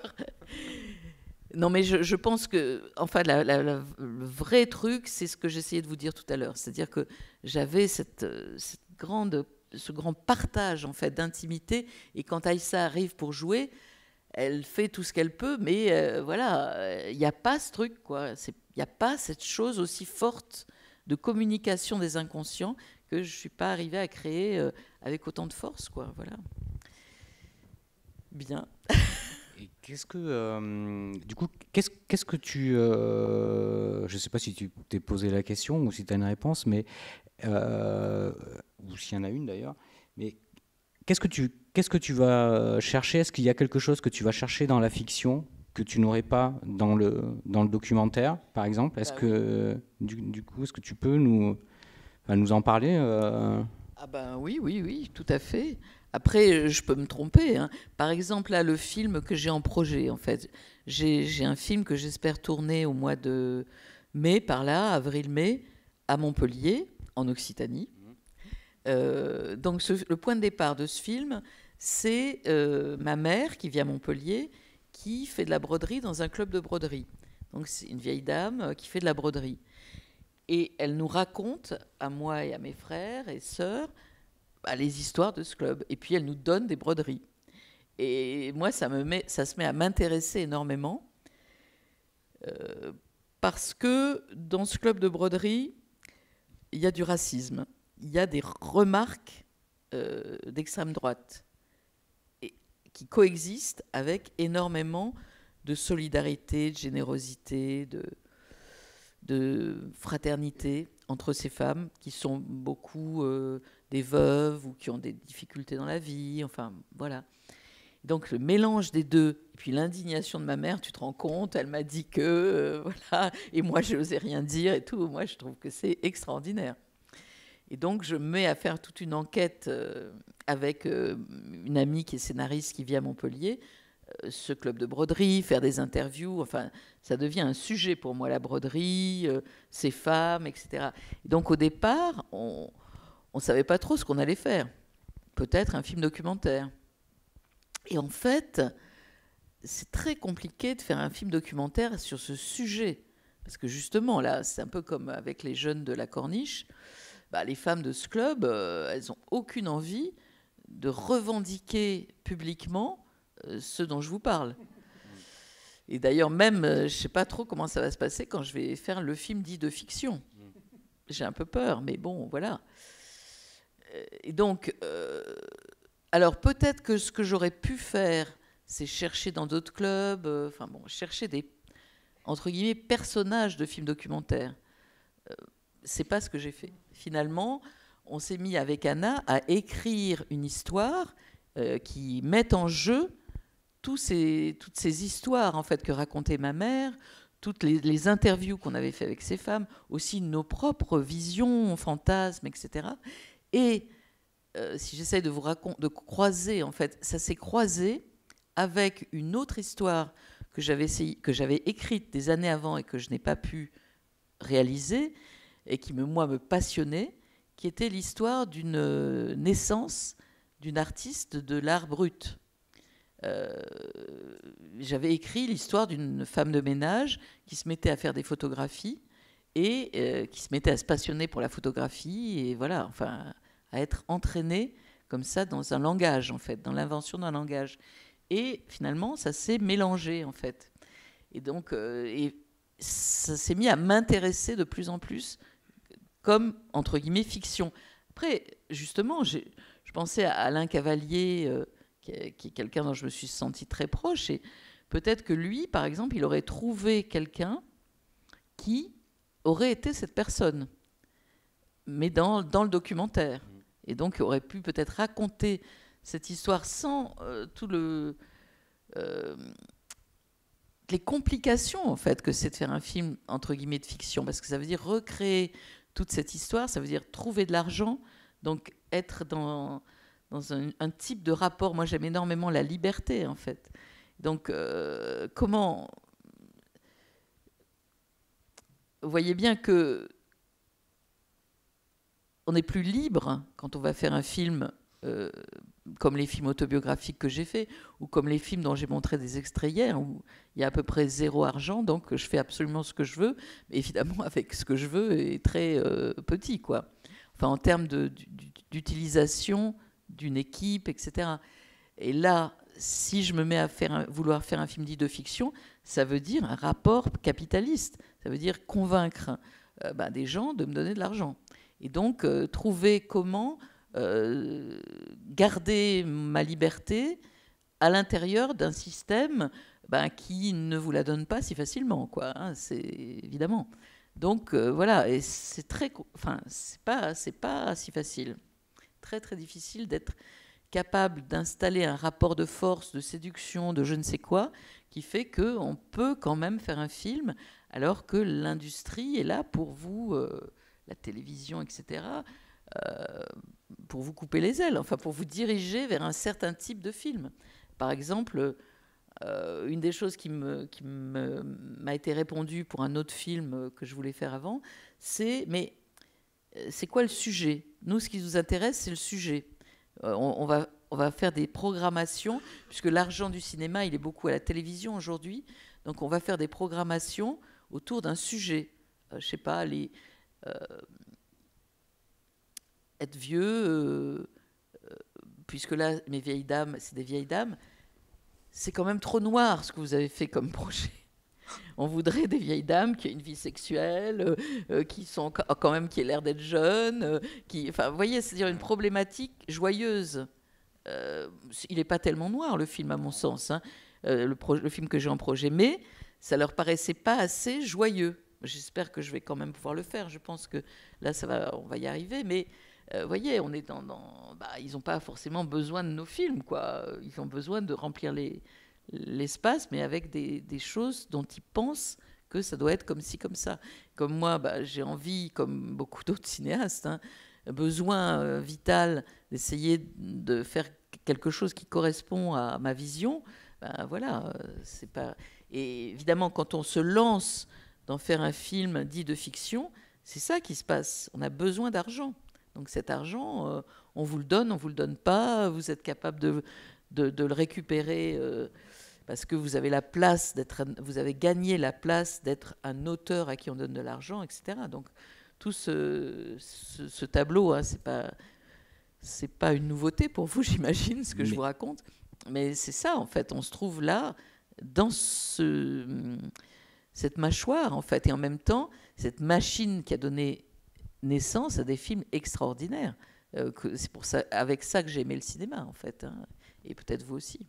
Non, mais je, pense que, enfin, le vrai truc, c'est ce que j'essayais de vous dire tout à l'heure. C'est-à-dire que j'avais euh, cette, grande, ce grand partage, en fait, d'intimité. Et quand Aïssa arrive pour jouer, elle fait tout ce qu'elle peut, mais euh, voilà, il n'y a pas ce truc, quoi. Il n'y a pas cette chose aussi forte de communication des inconscients que je ne suis pas arrivée à créer euh, avec autant de force, quoi. Voilà. Bien. [LAUGHS] Qu'est-ce que, euh, du coup, qu'est-ce, qu'est-ce que tu, euh, je ne sais pas si tu t'es posé la question ou si tu as une réponse, mais euh, ou s'il y en a une d'ailleurs, mais qu'est-ce que tu, qu'est-ce que tu vas chercher Est-ce qu'il y a quelque chose que tu vas chercher dans la fiction que tu n'aurais pas dans le dans le documentaire, par exemple Est-ce bah que, du, du, coup, est-ce que tu peux nous, nous en parler Ah ben oui, oui, oui, tout à fait. Après, je peux me tromper. Hein. Par exemple, là, le film que j'ai en projet, en fait, j'ai un film que j'espère tourner au mois de mai, par là, avril-mai, à Montpellier, en Occitanie. Mmh. Euh, donc, le point de départ de ce film, c'est euh, ma mère qui vit à Montpellier, qui fait de la broderie dans un club de broderie. Donc, c'est une vieille dame euh, qui fait de la broderie. Et elle nous raconte, à moi et à mes frères et sœurs, les histoires de ce club. Et puis elle nous donne des broderies. Et moi, ça, me met, ça se met à m'intéresser énormément. Euh, parce que dans ce club de broderie, il y a du racisme, il y a des remarques euh, d'extrême droite qui coexistent avec énormément de solidarité, de générosité, de, fraternité entre ces femmes qui sont beaucoup euh, veuves ou qui ont des difficultés dans la vie. Enfin, voilà. Donc le mélange des deux, et puis l'indignation de ma mère, tu te rends compte, elle m'a dit que, euh, [LAUGHS] voilà, et moi je n'osais rien dire et tout, moi je trouve que c'est extraordinaire. Et donc je me mets à faire toute une enquête euh, avec euh, une amie qui est scénariste qui vit à Montpellier, ce club de broderie, faire des interviews, enfin ça devient un sujet pour moi, la broderie, ces femmes, etc. donc au départ, on, on ne savait pas trop ce qu'on allait faire. Peut-être un film documentaire. Et en fait, c'est très compliqué de faire un film documentaire sur ce sujet. Parce que justement, là, c'est un peu comme avec les jeunes de la corniche. Bah, les femmes de ce club, euh, elles n'ont aucune envie de revendiquer publiquement euh, ce dont je vous parle. Et d'ailleurs, même, euh, je ne sais pas trop comment ça va se passer quand je vais faire le film dit de fiction. J'ai un peu peur, mais bon, voilà. Euh, et donc, euh, alors peut-être que ce que j'aurais pu faire, c'est chercher dans d'autres clubs, euh, enfin bon, chercher des entre guillemets personnages de films documentaires. c'est pas ce que j'ai fait. Finalement, on s'est mis avec Anna à écrire une histoire qui met en jeu tous toutes ces histoires en fait que racontait ma mère, toutes les, les interviews qu'on avait fait avec ces femmes, aussi nos propres visions, fantasmes, etc. Et euh, si j'essaye de vous raconter, de croiser, en fait, ça s'est croisé avec une autre histoire que j'avais, écrite des années avant et que je n'ai pas pu réaliser, et qui, moi, me passionnait, qui était l'histoire d'une euh, naissance d'une artiste de l'art brut. Euh, j'avais écrit l'histoire d'une femme de ménage qui se mettait à faire des photographies et qui se mettait à se passionner pour la photographie et voilà enfin à être entraîné comme ça dans un langage, en fait, dans l'invention d'un langage. Et finalement, ça s'est mélangé, en fait. Et donc, euh, et ça s'est mis à m'intéresser de plus en plus comme, entre guillemets, fiction. Après, justement, je pensais à Alain Cavalier, euh, qui est, quelqu'un dont je me suis sentie très proche, et peut-être que lui, par exemple, il aurait trouvé quelqu'un qui aurait été cette personne, mais dans, dans le documentaire et donc aurait pu peut-être raconter cette histoire sans euh, tout le euh, les complications en fait que c'est de faire un film entre guillemets de fiction parce que ça veut dire recréer toute cette histoire, ça veut dire trouver de l'argent, donc être dans dans un, type de rapport. Moi j'aime énormément la liberté en fait. Donc euh, comment vous voyez bien que on est plus libre quand on va faire un film euh, comme les films autobiographiques que j'ai fait ou comme les films dont j'ai montré des extraits hier où il y a à peu près zéro argent donc je fais absolument ce que je veux mais évidemment [LAUGHS] avec ce que je veux est très euh, petit quoi enfin en termes d'utilisation d'une équipe etc et là si je me mets à vouloir faire un film dit de fiction ça veut dire un rapport capitaliste ça veut dire convaincre euh, bah, des gens de me donner de l'argent et donc, euh, trouver comment euh, garder ma liberté à l'intérieur d'un système ben, qui ne vous la donne pas si facilement, quoi. Hein, c'est évidemment. Donc euh, voilà, et c'est très, enfin, c'est pas, c'est pas si facile, très très difficile d'être capable d'installer un rapport de force, de séduction, de je ne sais quoi, qui fait qu'on peut quand même faire un film, alors que l'industrie est là pour vous la télévision, etc., euh, pour vous couper les ailes, enfin pour vous diriger vers un certain type de film. Par exemple, euh, une des choses qui m'a été répondue pour un autre film que je voulais faire avant, c'est mais euh, c'est quoi le sujet Nous, ce qui nous intéresse, c'est le sujet. on, va, faire des programmations, puisque l'argent du cinéma, il est beaucoup à la télévision aujourd'hui. Donc, on va faire des programmations autour d'un sujet. je ne sais pas, les, euh, être vieux, euh, euh, puisque là, mes vieilles dames, c'est des vieilles dames, c'est quand même trop noir ce que vous avez fait comme [LAUGHS] projet. On voudrait des vieilles dames qui ont une vie sexuelle, qui sont ah, quand même qui aient l'air d'être jeunes, qui, enfin, vous voyez, c'est-à-dire une problématique joyeuse. il n'est pas tellement noir le film à mon sens, hein. le, le, film que j'ai en projet, mais ça leur paraissait pas assez joyeux. J'espère que je vais quand même pouvoir le faire. Je pense que là, ça va, on va y arriver. Mais euh, vous voyez, on est dans, bah, ils n'ont pas forcément besoin de nos films, quoi. Ils ont besoin de remplir l'espace, mais avec des, choses dont ils pensent que ça doit être comme ci, comme ça. Comme moi, bah, j'ai envie, comme beaucoup [LAUGHS] d'autres cinéastes, hein, besoin euh, vital d'essayer de faire quelque chose qui correspond à ma vision. Bah, voilà, euh, c'est pas. Et évidemment, quand on se lance d'en faire un film dit de fiction, c'est ça qui se passe. On a besoin d'argent. Donc cet argent, euh, on vous le donne, on ne vous le donne pas, vous êtes capable de, le récupérer euh, parce que vous avez la place d'être, vous avez gagné la place d'être un auteur à qui on donne de l'argent, etc. Donc tout ce, ce, ce tableau, hein, c'est pas une nouveauté pour vous, [LAUGHS] j'imagine, ce que je vous raconte. Mais c'est ça, en fait, on se trouve là dans ce cette mâchoire, en fait, et en même temps, cette machine qui a donné naissance à des films extraordinaires. Euh, c'est pour ça, avec ça que j'ai aimé le cinéma, en fait, hein, et peut-être vous aussi.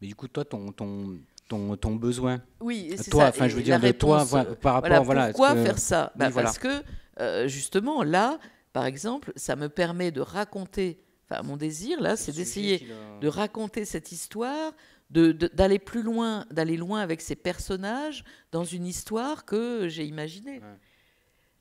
Mais du coup, toi, ton, ton, ton, ton besoin. Oui, euh, c'est toi, enfin, je veux dire, de toi, par rapport. Voilà, pourquoi faire ça bah, Parce que, euh, justement, là, par exemple, ça me permet de raconter. Enfin, mon désir, là, c'est d'essayer de raconter cette histoire d'aller plus loin, d'aller loin avec ces personnages dans une histoire que j'ai imaginée.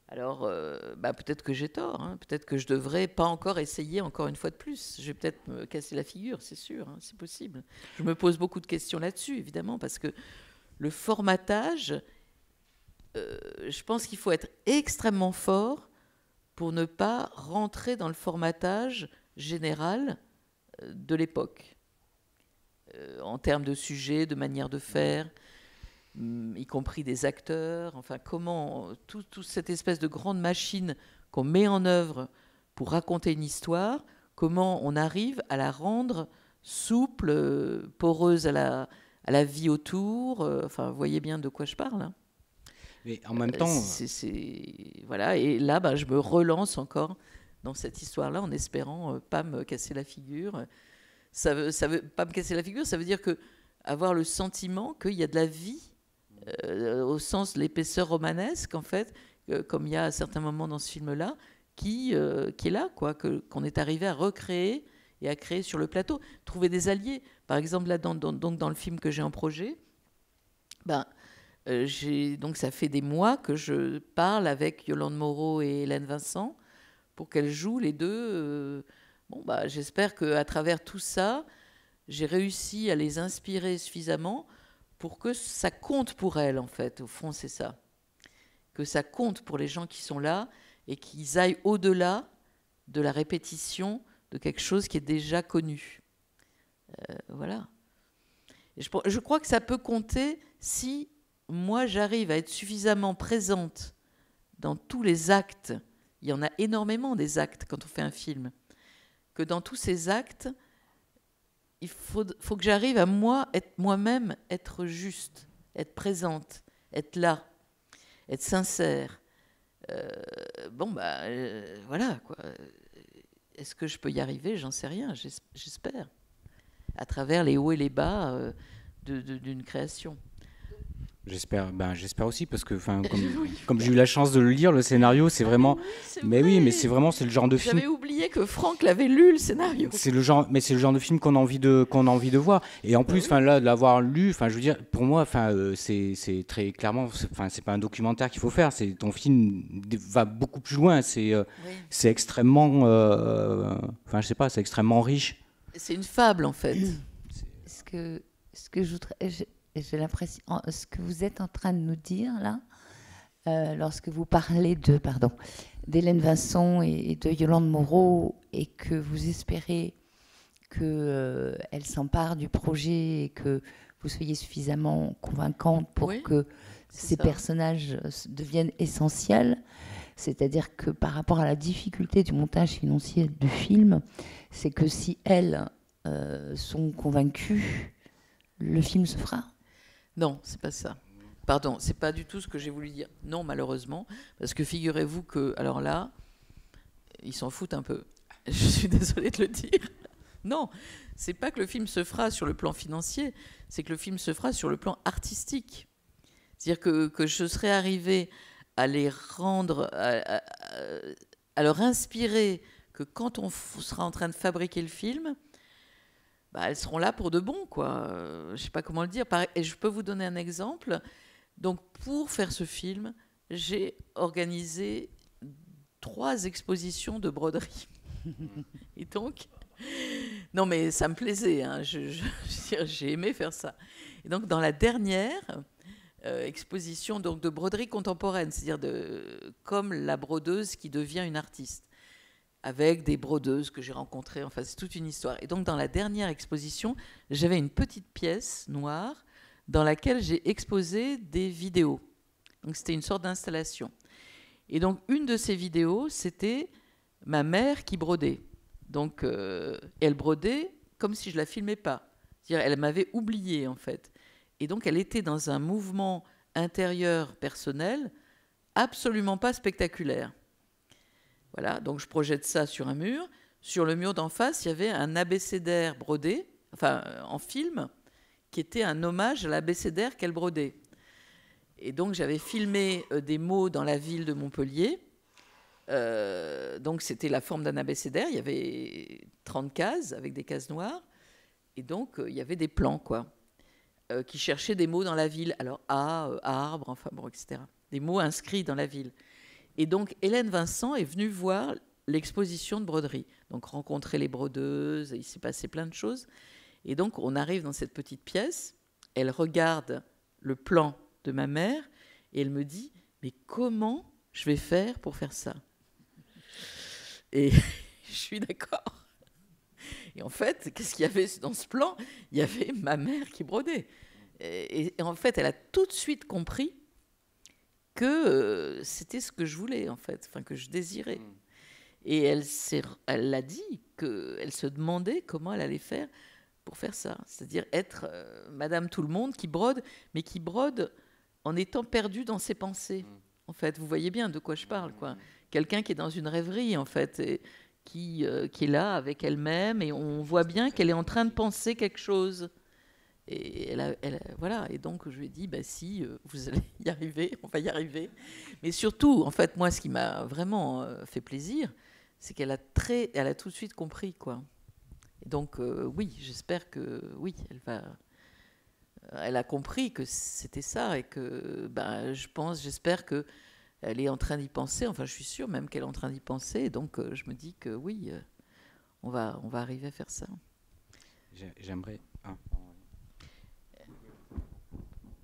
Alors, euh, bah, peut-être que j'ai tort, hein. peut-être que je devrais pas encore essayer encore une fois de plus. Je vais peut-être me casser la figure, c'est sûr, hein, c'est possible. Je me pose beaucoup de questions là-dessus, évidemment, parce que le formatage, euh, je pense qu'il faut être extrêmement fort pour ne pas rentrer dans le formatage général euh, de l'époque. Euh, en termes de sujet, de manière de faire, mm, y compris des acteurs, enfin comment toute cette espèce de grande machine qu'on met en œuvre pour raconter une histoire, comment on arrive à la rendre souple, euh, poreuse à la, vie autour, euh, enfin vous voyez bien de quoi je parle. Hein. Mais en même temps... voilà, et là, bah, je me relance encore dans cette histoire-là en espérant pas me casser la figure ça veut, veut pas me casser la figure, ça veut dire que avoir le sentiment qu'il y a de la vie, euh, au sens de l'épaisseur romanesque, en fait, comme il y a à certains moments dans ce film-là, qui, euh, qui est là, quoi, que, qu'on est arrivé à recréer et à créer sur le plateau. Trouver des alliés. Par exemple, là, dans, donc, dans le film que j'ai en projet, ben, euh, j'ai, donc ça fait des mois que je parle avec Yolande Moreau et Hélène Vincent pour qu'elles jouent les deux Bon, bah, j'espère qu'à travers tout ça, j'ai réussi à les inspirer suffisamment pour que ça compte pour elles, en fait. Au fond, c'est ça. Que ça compte pour les gens qui sont là et qu'ils aillent au-delà de la répétition de quelque chose qui est déjà connu. Euh, voilà. je crois que ça peut compter si moi j'arrive à être suffisamment présente dans tous les actes. Il y en a énormément des actes quand on fait un film que dans tous ces actes, il faut, que j'arrive à moi, être moi-même, être juste, être présente, être là, être sincère. Euh, bon, ben voilà, quoi. Est-ce que je peux y arriver J'en sais rien, j'espère. À travers les hauts et les bas euh, d'une création. J'espère, ben j'espère aussi parce que, enfin, [LAUGHS] comme, j'ai eu la chance de le lire, le scénario, c'est ah, vraiment. mais oui, mais c'est vraiment, c'est le genre de film. J'avais oublié que Franck l'avait lu le scénario. C'est le genre, mais c'est le genre de film qu'on a envie de, qu'on a envie de voir. Et en plus, bah enfin là, de l'avoir lu, enfin, je veux dire, pour moi, enfin, euh, c'est, très clairement, enfin, c'est pas un documentaire qu'il faut faire. C'est ton film va beaucoup plus loin. C'est, euh, c'est extrêmement, euh, enfin, je sais pas, c'est extrêmement riche. C'est une fable en fait. [CLEARS THROAT] ce que, ce que je voudrais j'ai l'impression, ce que vous êtes en train de nous dire là, euh, lorsque vous parlez de, pardon, d'Hélène Vincent et, de Yolande Moreau, et que vous espérez qu'elle euh, s'empare du projet et que vous soyez suffisamment convaincante pour que ces personnages deviennent essentiels. C'est-à-dire que par rapport à la difficulté du montage financier du film, c'est que si elles euh, sont convaincues, le film se fera. Non, c'est pas ça. Pardon, c'est pas du tout ce que j'ai voulu dire. Non, malheureusement, parce que figurez-vous que, alors là, ils s'en foutent un peu. [LAUGHS] Je suis désolée de le dire. Non, c'est pas que le film se fera sur le plan financier, c'est que le film se fera sur le plan artistique. C'est-à-dire que, je serais arrivée à les rendre, à leur inspirer que quand on sera en train de fabriquer le film, bah, elles seront là pour de bon, quoi. ne euh, je sais pas comment le dire. Et je peux vous donner un exemple. Donc, pour faire ce film, j'ai organisé trois expositions de broderie. [LAUGHS] Et donc, non, mais ça me plaisait. Hein. j'ai aimé faire ça. Et donc, dans la dernière euh, exposition donc de broderie contemporaine, c'est-à-dire de comme la brodeuse qui devient une artiste avec des brodeuses que j'ai rencontrées. Enfin, c'est toute une histoire. Et donc, dans la dernière exposition, j'avais une petite pièce noire dans laquelle j'ai exposé des vidéos. Donc, c'était une sorte d'installation. Et donc, une de ces vidéos, c'était ma mère qui brodait. Donc, euh, elle brodait comme si je la filmais pas. C'est-à-dire, elle m'avait oubliée, en fait. Et donc, elle était dans un mouvement intérieur personnel absolument pas spectaculaire donc je projette ça sur un mur. Sur le mur d'en face, il y avait un abécédaire brodé, enfin euh, en film, qui était un hommage à l'abécédaire qu'elle brodait. Et donc j'avais filmé euh, des mots dans la ville de Montpellier. Euh, donc c'était la forme d'un abécédaire. Il y avait 30 cases avec des cases noires. Et donc il y avait des plans, quoi, qui cherchaient des mots dans la ville. Alors A, arbre, enfin bon, etc. Des mots inscrits dans la ville. Et donc, Hélène Vincent est venue voir l'exposition de broderie. Donc, rencontrer les brodeuses, il s'est passé plein de choses. Et donc, on arrive dans cette petite pièce, elle regarde le plan de ma mère et elle me dit Mais comment je vais faire pour faire ça Et [LAUGHS] je suis d'accord. Et en fait, qu'est-ce qu'il y avait dans ce plan Il y avait ma mère qui brodait. Et, en fait, elle a tout de suite compris que euh, c'était ce que je voulais en fait, enfin que je désirais. Mm. Et elle elle l'a dit qu'elle se demandait comment elle allait faire pour faire ça, c'est-à-dire être euh, Madame tout le monde qui brode, mais qui brode en étant perdue dans ses pensées. Mm. En fait, vous voyez bien de quoi je parle, quoi. Mm. Quelqu'un qui est dans une rêverie en fait. Et, qui, euh, qui est là avec elle-même et on voit bien qu'elle est en train de penser quelque chose. Et elle voilà. Et donc je lui ai dit, bah si, euh, vous allez [LAUGHS] y arriver, on va y arriver. Mais surtout, en fait, moi, ce qui m'a vraiment euh, fait plaisir, c'est qu'elle a très, elle a tout de suite compris, quoi. donc euh, oui, j'espère que oui, elle va, elle a compris que c'était ça et que, ben, je pense, j'espère que elle est en train d'y penser. Enfin, je suis sûre même qu'elle est en train d'y penser. donc je me dis que oui, on va, on va arriver à faire ça. J'aimerais. Ah,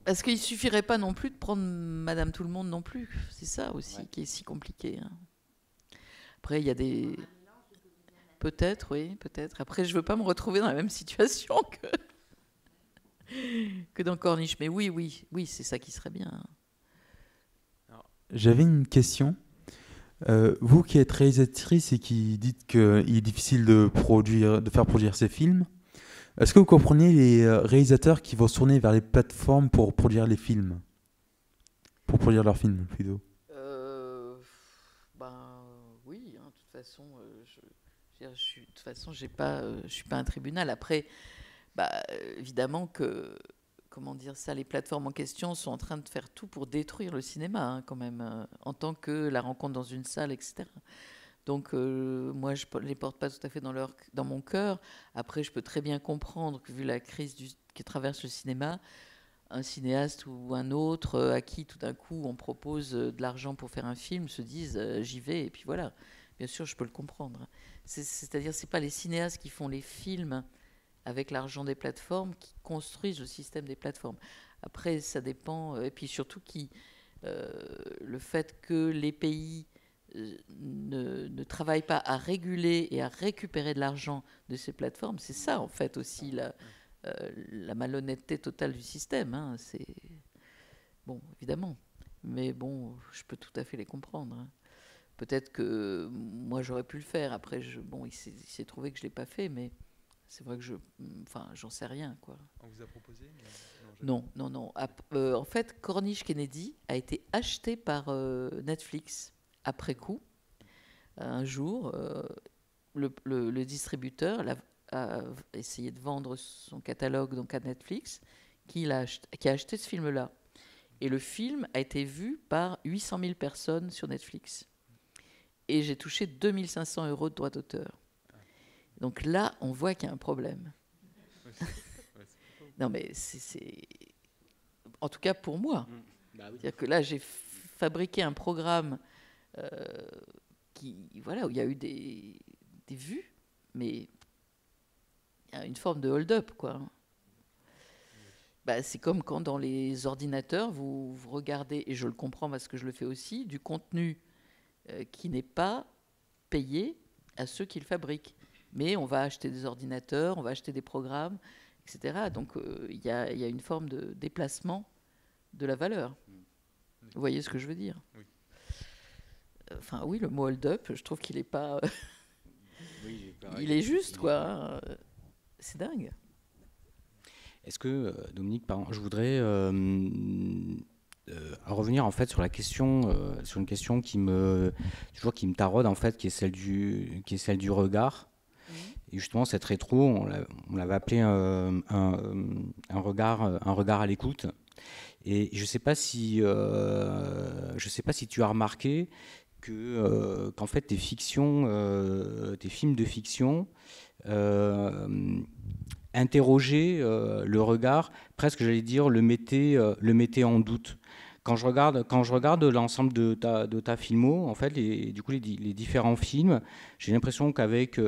parce qu'il suffirait pas non plus de prendre Madame Tout le Monde non plus. C'est ça aussi qui est si compliqué. Hein. Après, il y a des. Peut-être, oui, peut-être. Après, je veux pas me retrouver dans la même situation [LAUGHS] que que dans Corniche. Mais oui, oui, oui, c'est ça qui serait bien. J'avais une question. Euh, vous qui êtes réalisatrice et qui dites qu'il est difficile de, produire, de faire produire ces films, est-ce que vous comprenez les euh, réalisateurs qui vont se tourner vers les plateformes pour produire les films Pour produire leurs films, plutôt euh, ben, oui, hein, de toute façon, euh, je, je, suis, façon, j'ai pas, je suis pas un tribunal. Après, bah, évidemment que comment dire ça, les plateformes en question sont en train de faire tout pour détruire le cinéma, hein, quand même, en tant que la rencontre dans une salle, etc. Donc euh, moi, je ne les porte pas tout à fait dans, leur, dans mon cœur. Après, je peux très bien comprendre que vu la crise du, qui traverse le cinéma, un cinéaste ou un autre euh, à qui tout d'un coup on propose euh, de l'argent pour faire un film se disent j'y vais et puis voilà. Bien sûr, je peux le comprendre. C'est-à-dire, c'est pas les cinéastes qui font les films avec l'argent des plateformes qui construisent le système des plateformes. Après, ça dépend. Et puis surtout, qui, le fait que les pays ne, travaille pas à réguler et à récupérer de l'argent de ces plateformes, c'est ça en fait aussi la, euh, malhonnêteté totale du système. Hein, c'est bon, évidemment, mais bon, je peux tout à fait les comprendre. Hein. Peut-être que moi j'aurais pu le faire. Après, bon, il s'est trouvé que je l'ai pas fait, mais c'est vrai que je, enfin, j'en sais rien quoi. On vous a proposé Non, non, non. Euh, en fait, Corniche Kennedy a été acheté par euh, Netflix après coup, un jour, euh, le, distributeur a, essayé de vendre son catalogue donc à Netflix, qui, a, acheté, ce film-là. Et le film a été vu par 800 000 personnes sur Netflix. Et j'ai touché 2500 euros de droits d'auteur. Donc là, on voit qu'il y a un problème. [LAUGHS] non, mais c'est. En tout cas, pour moi. Mm. Bah cest dire que là, j'ai fabriqué un programme euh, qui, voilà, où il y a eu des, vues, mais une forme de hold-up, quoi. Bah, c'est comme quand dans les ordinateurs, vous, regardez, et je le comprends parce que je le fais aussi, du contenu euh, qui n'est pas payé à ceux qui le fabriquent. Mais on va acheter des ordinateurs, on va acheter des programmes, etc. Donc euh, il y, a, une forme de déplacement de la valeur. Mm. Vous voyez ce que je veux dire Enfin, oui, le mot hold-up, je trouve qu'il est pas. Euh, il est juste, quoi. C'est dingue. Est-ce que, euh, Dominique, pardon, je voudrais euh, revenir en fait sur la question, sur une question qui me, toujours qui me taraude en fait, qui est celle du, qui est celle du regard. Mmh. Et justement, cette rétro, on l'avait appelé un, regard, un regard à l'écoute. Et je ne sais pas si, je sais pas si tu as remarqué, que euh, qu'en fait tes fictions, euh, tes films de fiction euh, interrogeaient le regard, presque j'allais dire le mettaient le en doute. Quand je regarde, quand je regarde l'ensemble de ta, de ta filmo, en fait, les, du coup, les, différents films, j'ai l'impression qu'avec,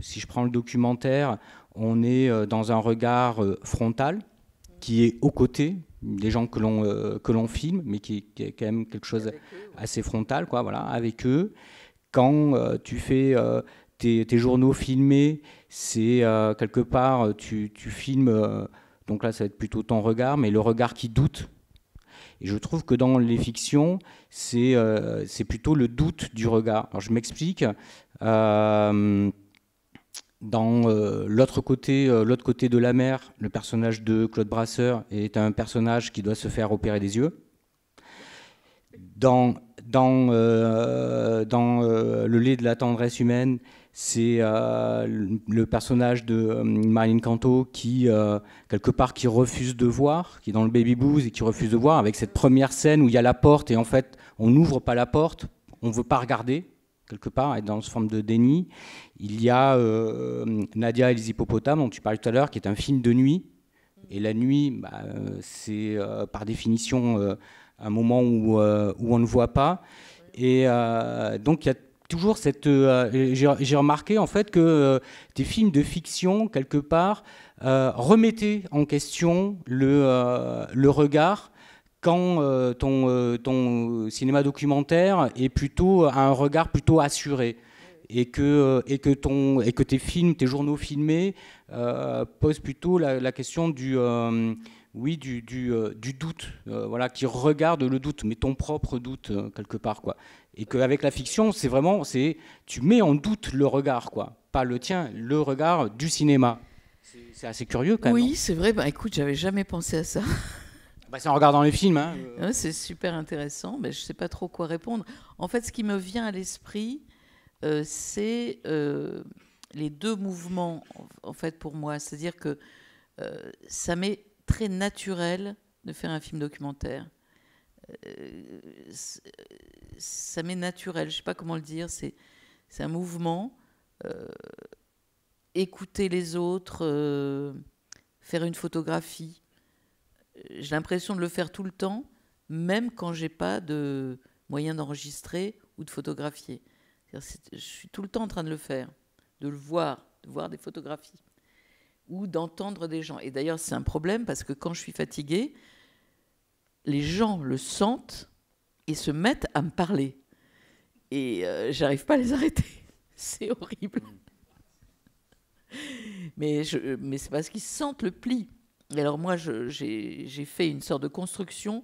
si je prends le documentaire, on est dans un regard frontal, qui est aux côtés des gens que l'on euh, que l'on filme, mais qui, est quand même quelque chose assez frontal, quoi, voilà, avec eux. Quand euh, tu fais euh, tes, journaux filmés, c'est quelque part, tu, filmes, donc là ça va être plutôt ton regard, mais le regard qui doute. Et je trouve que dans les fictions, c'est c'est plutôt le doute du regard. Alors je m'explique. Dans euh, l'autre côté, euh, l'autre côté de la mer, le personnage de Claude Brasseur est un personnage qui doit se faire opérer des yeux. Dans, euh, le lait de la tendresse humaine, c'est le personnage de Marine Canto qui quelque part qui refuse de voir, qui est dans le baby booze et qui refuse de voir avec cette première scène où il y a la porte et en fait on n'ouvre pas la porte, on ne veut pas regarder, quelque part, et dans ce forme de déni. Il y a euh, Nadia et les hippopotames, dont tu parlais tout à l'heure, qui est un film de nuit. Et la nuit, bah, euh, c'est euh, par définition un moment où, on ne voit pas. Et donc, il y a toujours cette... J'ai remarqué, en fait, que tes films de fiction, quelque part, remettaient en question le, le regard quand euh, ton, euh, ton, cinéma documentaire est plutôt a un regard plutôt assuré et que, euh, et que, ton, et que tes films, tes journaux filmés posent plutôt la, question du, oui, du, du, doute, voilà, qui regarde le doute, mais ton propre doute quelque part. Quoi. Et qu'avec la fiction, c'est vraiment, c'est tu mets en doute le regard, quoi, pas le tien, le regard du cinéma. C'est assez curieux quand même. Oui, c'est vrai. ben écoute, j'avais jamais pensé à ça. [LAUGHS] Bah, c'est en regardant les films. Hein. Ah c'est super intéressant, mais je ne sais pas trop quoi répondre. En fait, ce qui me vient à l'esprit, euh, c'est euh, les deux mouvements, en fait, pour moi. C'est-à-dire que euh, ça m'est très naturel de faire un film documentaire. ça m'est naturel, je ne sais pas comment le dire. C'est un mouvement. écouter les autres, faire une photographie, j'ai l'impression de le faire tout le temps, même quand j'ai pas de moyens d'enregistrer ou de photographier. Je suis tout le temps en train de le faire, de le voir, de voir des photographies ou d'entendre des gens. Et d'ailleurs, c'est un problème parce que quand je suis fatiguée, les gens le sentent et se mettent à me parler. Et euh, j'arrive pas à les arrêter. [LAUGHS] c'est horrible. Mm. Mais, mais c'est parce qu'ils sentent le pli alors moi, j'ai fait une sorte de construction.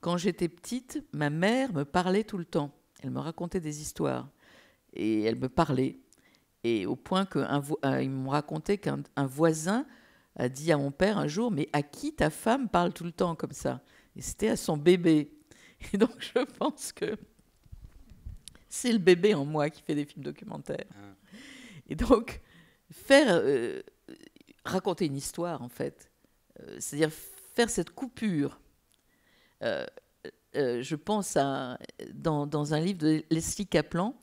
Quand j'étais petite, ma mère me parlait tout le temps. Elle me racontait des histoires. Et elle me parlait. Et au point qu'ils euh, m'ont me racontait qu'un voisin a dit à mon père un jour, mais à qui ta femme parle tout le temps comme ça Et c'était à son bébé. Et donc je pense que c'est le bébé en moi qui fait des films documentaires. Ah. Et donc, faire... Euh, raconter une histoire, en fait, euh, c'est-à-dire faire cette coupure. Euh, euh, je pense à, dans, un livre de Leslie Kaplan,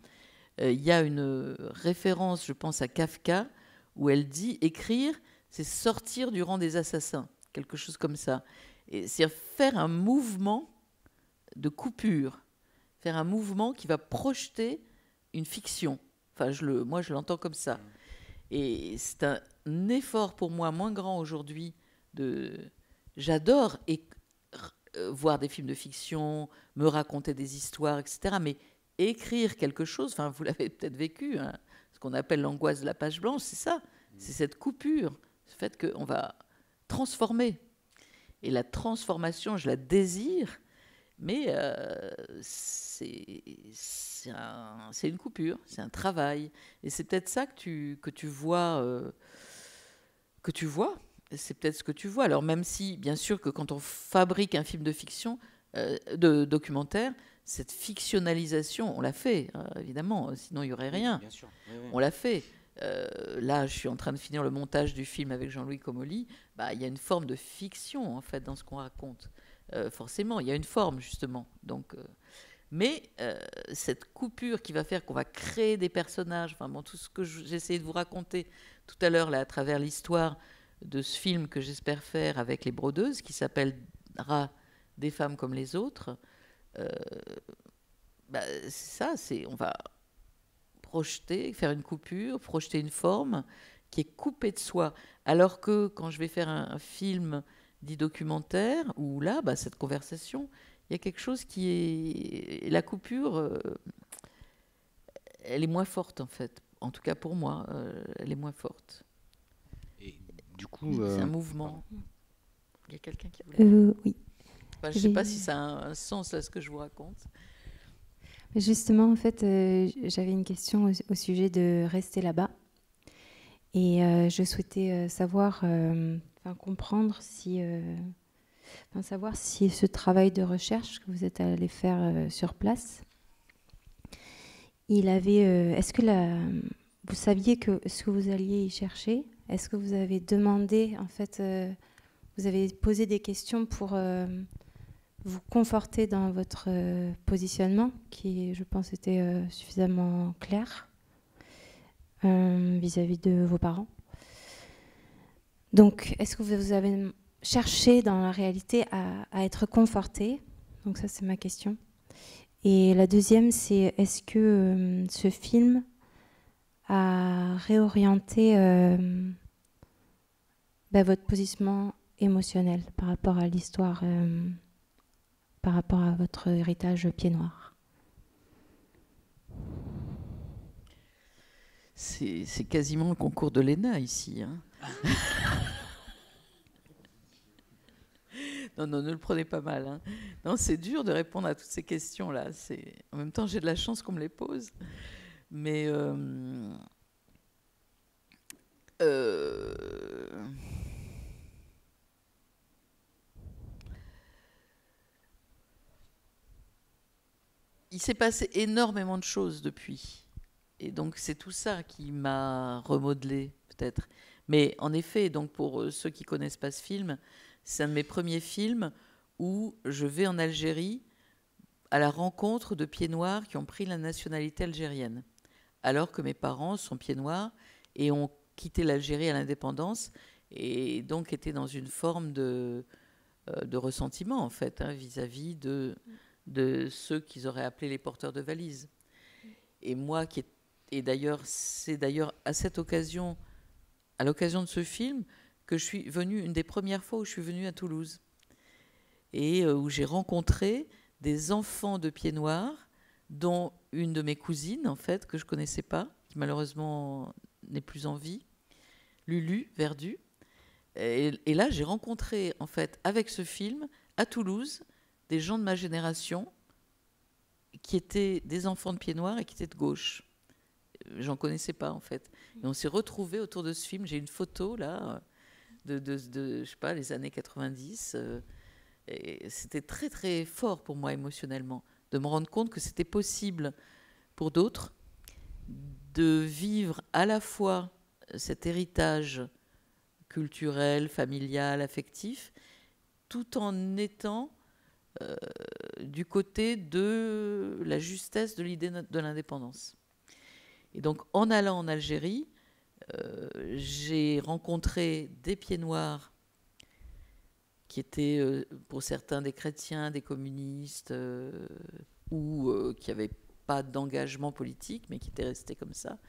il y a une référence, je pense à Kafka, où elle dit écrire, c'est sortir du rang des assassins, quelque chose comme ça. C'est-à-dire faire un mouvement de coupure, faire un mouvement qui va projeter une fiction. Enfin, je le, moi, je l'entends comme ça. Et c'est un effort pour moi moins grand aujourd'hui de... J'adore et euh, voir des films de fiction, me raconter des histoires, etc. Mais écrire quelque chose, enfin, vous [LAUGHS] l'avez peut-être vécu, hein, ce qu'on appelle l'angoisse de la page blanche, c'est ça, c'est cette coupure, ce fait qu'on va transformer. Et la transformation, je la désire, mais euh, c'est une coupure, c'est un travail. Et c'est peut-être ça que tu, que tu vois. Euh, que tu vois c'est peut-être ce que tu vois. Alors même si, bien sûr, que quand on fabrique un film de fiction, euh, de documentaire, cette fictionnalisation, on l'a fait, euh, évidemment, sinon il n'y aurait rien. On l'a fait. Euh, là, je suis en train de finir le montage du film avec Jean-Louis Comolli. Bah, il y a une forme de fiction, en fait, dans ce qu'on raconte. forcément, il y a une forme, justement. Donc, mais cette coupure qui va faire qu'on va créer des personnages, enfin, tout ce que j'essayais de vous raconter tout à l'heure, là, à travers l'histoire, de ce film que j'espère faire avec les brodeuses, qui s'appellera Des femmes comme les autres, euh, bah, c'est ça, c'est on va projeter, faire une coupure, projeter une forme qui est coupée de soi. Alors que quand je vais faire un, film dit documentaire, ou là, bah, cette conversation, il y a quelque chose qui est... La coupure, euh, elle est moins forte en fait. En tout cas pour moi, euh, elle est moins forte du coup. C'est un euh, mouvement. Il y a quelqu'un qui. Euh, oui. je ne sais pas si ça a un sens là ce que je vous raconte. Justement, en fait, euh, j'avais une question au, sujet de rester là-bas. Et je souhaitais savoir, enfin, comprendre si. savoir si ce travail de recherche que vous êtes allé faire sur place, il avait. Est-ce que la, vous saviez que ce que vous alliez y chercher, est-ce que vous avez demandé, en fait, euh, vous avez posé des questions pour euh, vous conforter dans votre euh, positionnement, qui, je pense, était suffisamment clair vis-à-vis de vos parents Donc, est-ce que vous avez cherché dans la réalité à, être conforté Donc ça, c'est ma question. Et la deuxième, c'est est-ce que ce film a réorienté bah, votre positionnement émotionnel par rapport à l'histoire, euh, par rapport à votre héritage pied noir C'est quasiment le concours de l'ENA ici. Hein. [LAUGHS] non, non, ne le prenez pas mal. Hein. Non, c'est dur de répondre à toutes ces questions-là. En même temps, j'ai de la chance qu'on me les pose. Mais. Euh, euh, il s'est passé énormément de choses depuis. Et donc, c'est tout ça qui m'a remodelé, peut-être. Mais en effet, donc pour euh, ceux qui connaissent pas ce film, c'est un de mes premiers films où je vais en Algérie à la rencontre de pieds noirs qui ont pris la nationalité algérienne. Alors que mes parents sont pieds noirs et ont quitté l'Algérie à l'indépendance et donc étaient dans une forme de, euh, de ressentiment, en fait, vis à -vis de de ceux qu'ils auraient appelés les porteurs de valises. Et moi, qui d'ailleurs, c'est d'ailleurs à cette occasion, à l'occasion de ce film, que je suis venue, une des premières fois où je suis venue à Toulouse, et euh, où j'ai rencontré des enfants de pieds noirs, dont une de mes cousines, en fait, que je ne connaissais pas, qui malheureusement n'est plus en vie, Lulu Verdu. et là, j'ai rencontré, en fait, avec ce film, à Toulouse, des gens de ma génération qui étaient des enfants de pieds noirs et qui étaient de gauche. Euh, j'en connaissais pas en fait. Et on s'est retrouvés autour de ce film. J'ai une photo là de, de, de, je sais pas, les années 90. Euh, et c'était très très fort pour moi émotionnellement de me rendre compte que c'était possible pour d'autres de vivre à la fois cet héritage culturel, familial, affectif, tout en étant euh, du côté de la justesse de l'idée de l'indépendance. Et donc en allant en Algérie, euh, j'ai rencontré des pieds noirs qui étaient euh, pour certains des chrétiens, des communistes, ou qui n'avaient pas d'engagement politique, mais qui étaient restés comme ça.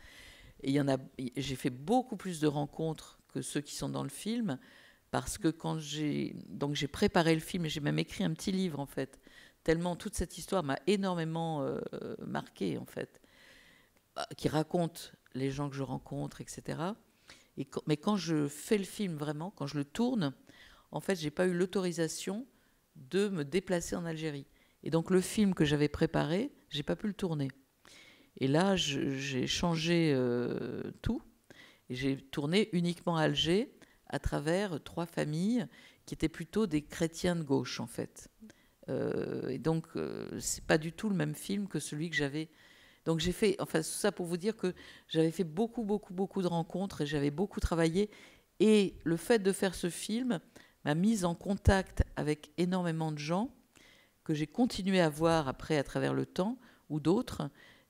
Et j'ai fait beaucoup plus de rencontres que ceux qui sont dans le film, parce que quand j'ai donc j'ai préparé le film et j'ai même écrit un petit livre en fait, tellement toute cette histoire m'a énormément marquée, euh, marqué en fait, bah, qui raconte les gens que je rencontre, etc. Et, mais quand je fais le film vraiment, quand je le tourne, en fait, j'ai pas eu l'autorisation de me déplacer en Algérie. Et donc le film que j'avais préparé, j'ai pas pu le tourner. Et là, j'ai changé euh, tout tout. J'ai tourné uniquement à Alger à travers trois familles qui étaient plutôt des chrétiens de gauche, en fait. Euh, et donc, ce euh, c'est pas du tout le même film que celui que j'avais. Donc, j'ai fait, enfin, tout ça pour vous dire que j'avais fait beaucoup, beaucoup, beaucoup de rencontres et j'avais beaucoup travaillé. Et le fait de faire ce film m'a mise en contact avec énormément de gens que j'ai continué à voir après à travers le temps ou d'autres.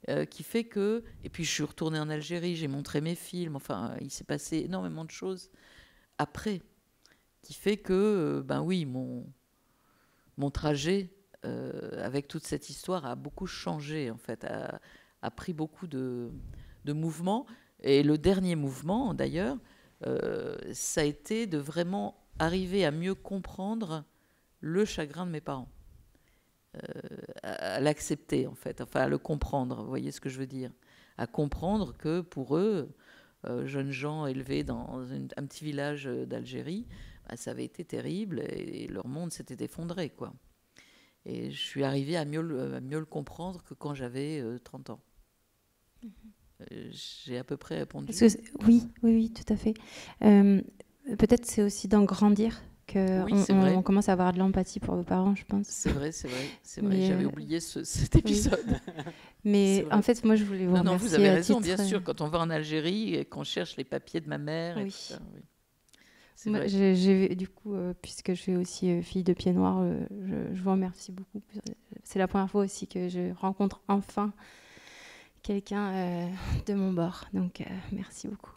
Euh, qui fait que. Et puis je suis retournée en Algérie, j'ai montré mes films, enfin, il s'est passé énormément de choses après, qui fait que, euh, ben oui, mon, mon trajet euh, avec toute cette histoire a beaucoup changé, en fait, a, pris beaucoup de, mouvements. Et le dernier mouvement, d'ailleurs, euh, ça a été de vraiment arriver à mieux comprendre le chagrin de mes parents, à, l'accepter, en fait, enfin, à le comprendre, vous voyez ce que je veux dire, à comprendre que pour eux, euh, jeunes gens élevés dans un petit village euh, d'Algérie, bah, ça avait été terrible et, leur monde s'était effondré. quoi. Et je suis arrivée à mieux, mieux le comprendre que quand j'avais 30 euh, ans. Mhm. J'ai à peu près répondu. oui, oui, oui, tout à fait. Peut-être c'est aussi d'en grandir on, commence à avoir de l'empathie pour vos parents, je pense. C'est vrai, c'est vrai, c'est vrai. J'avais euh, oublié [LAUGHS] cet épisode. [LAUGHS] Mais en fait, moi, je voulais vous remercier. Non, vous avez raison, bien sûr. Euh, quand on va en Algérie et qu'on cherche les papiers de ma mère, oui. et du coup, euh, puisque je suis aussi fille de pied noir, je, vous remercie beaucoup. C'est la première fois aussi que je rencontre enfin quelqu'un de mon bord. Donc, merci beaucoup.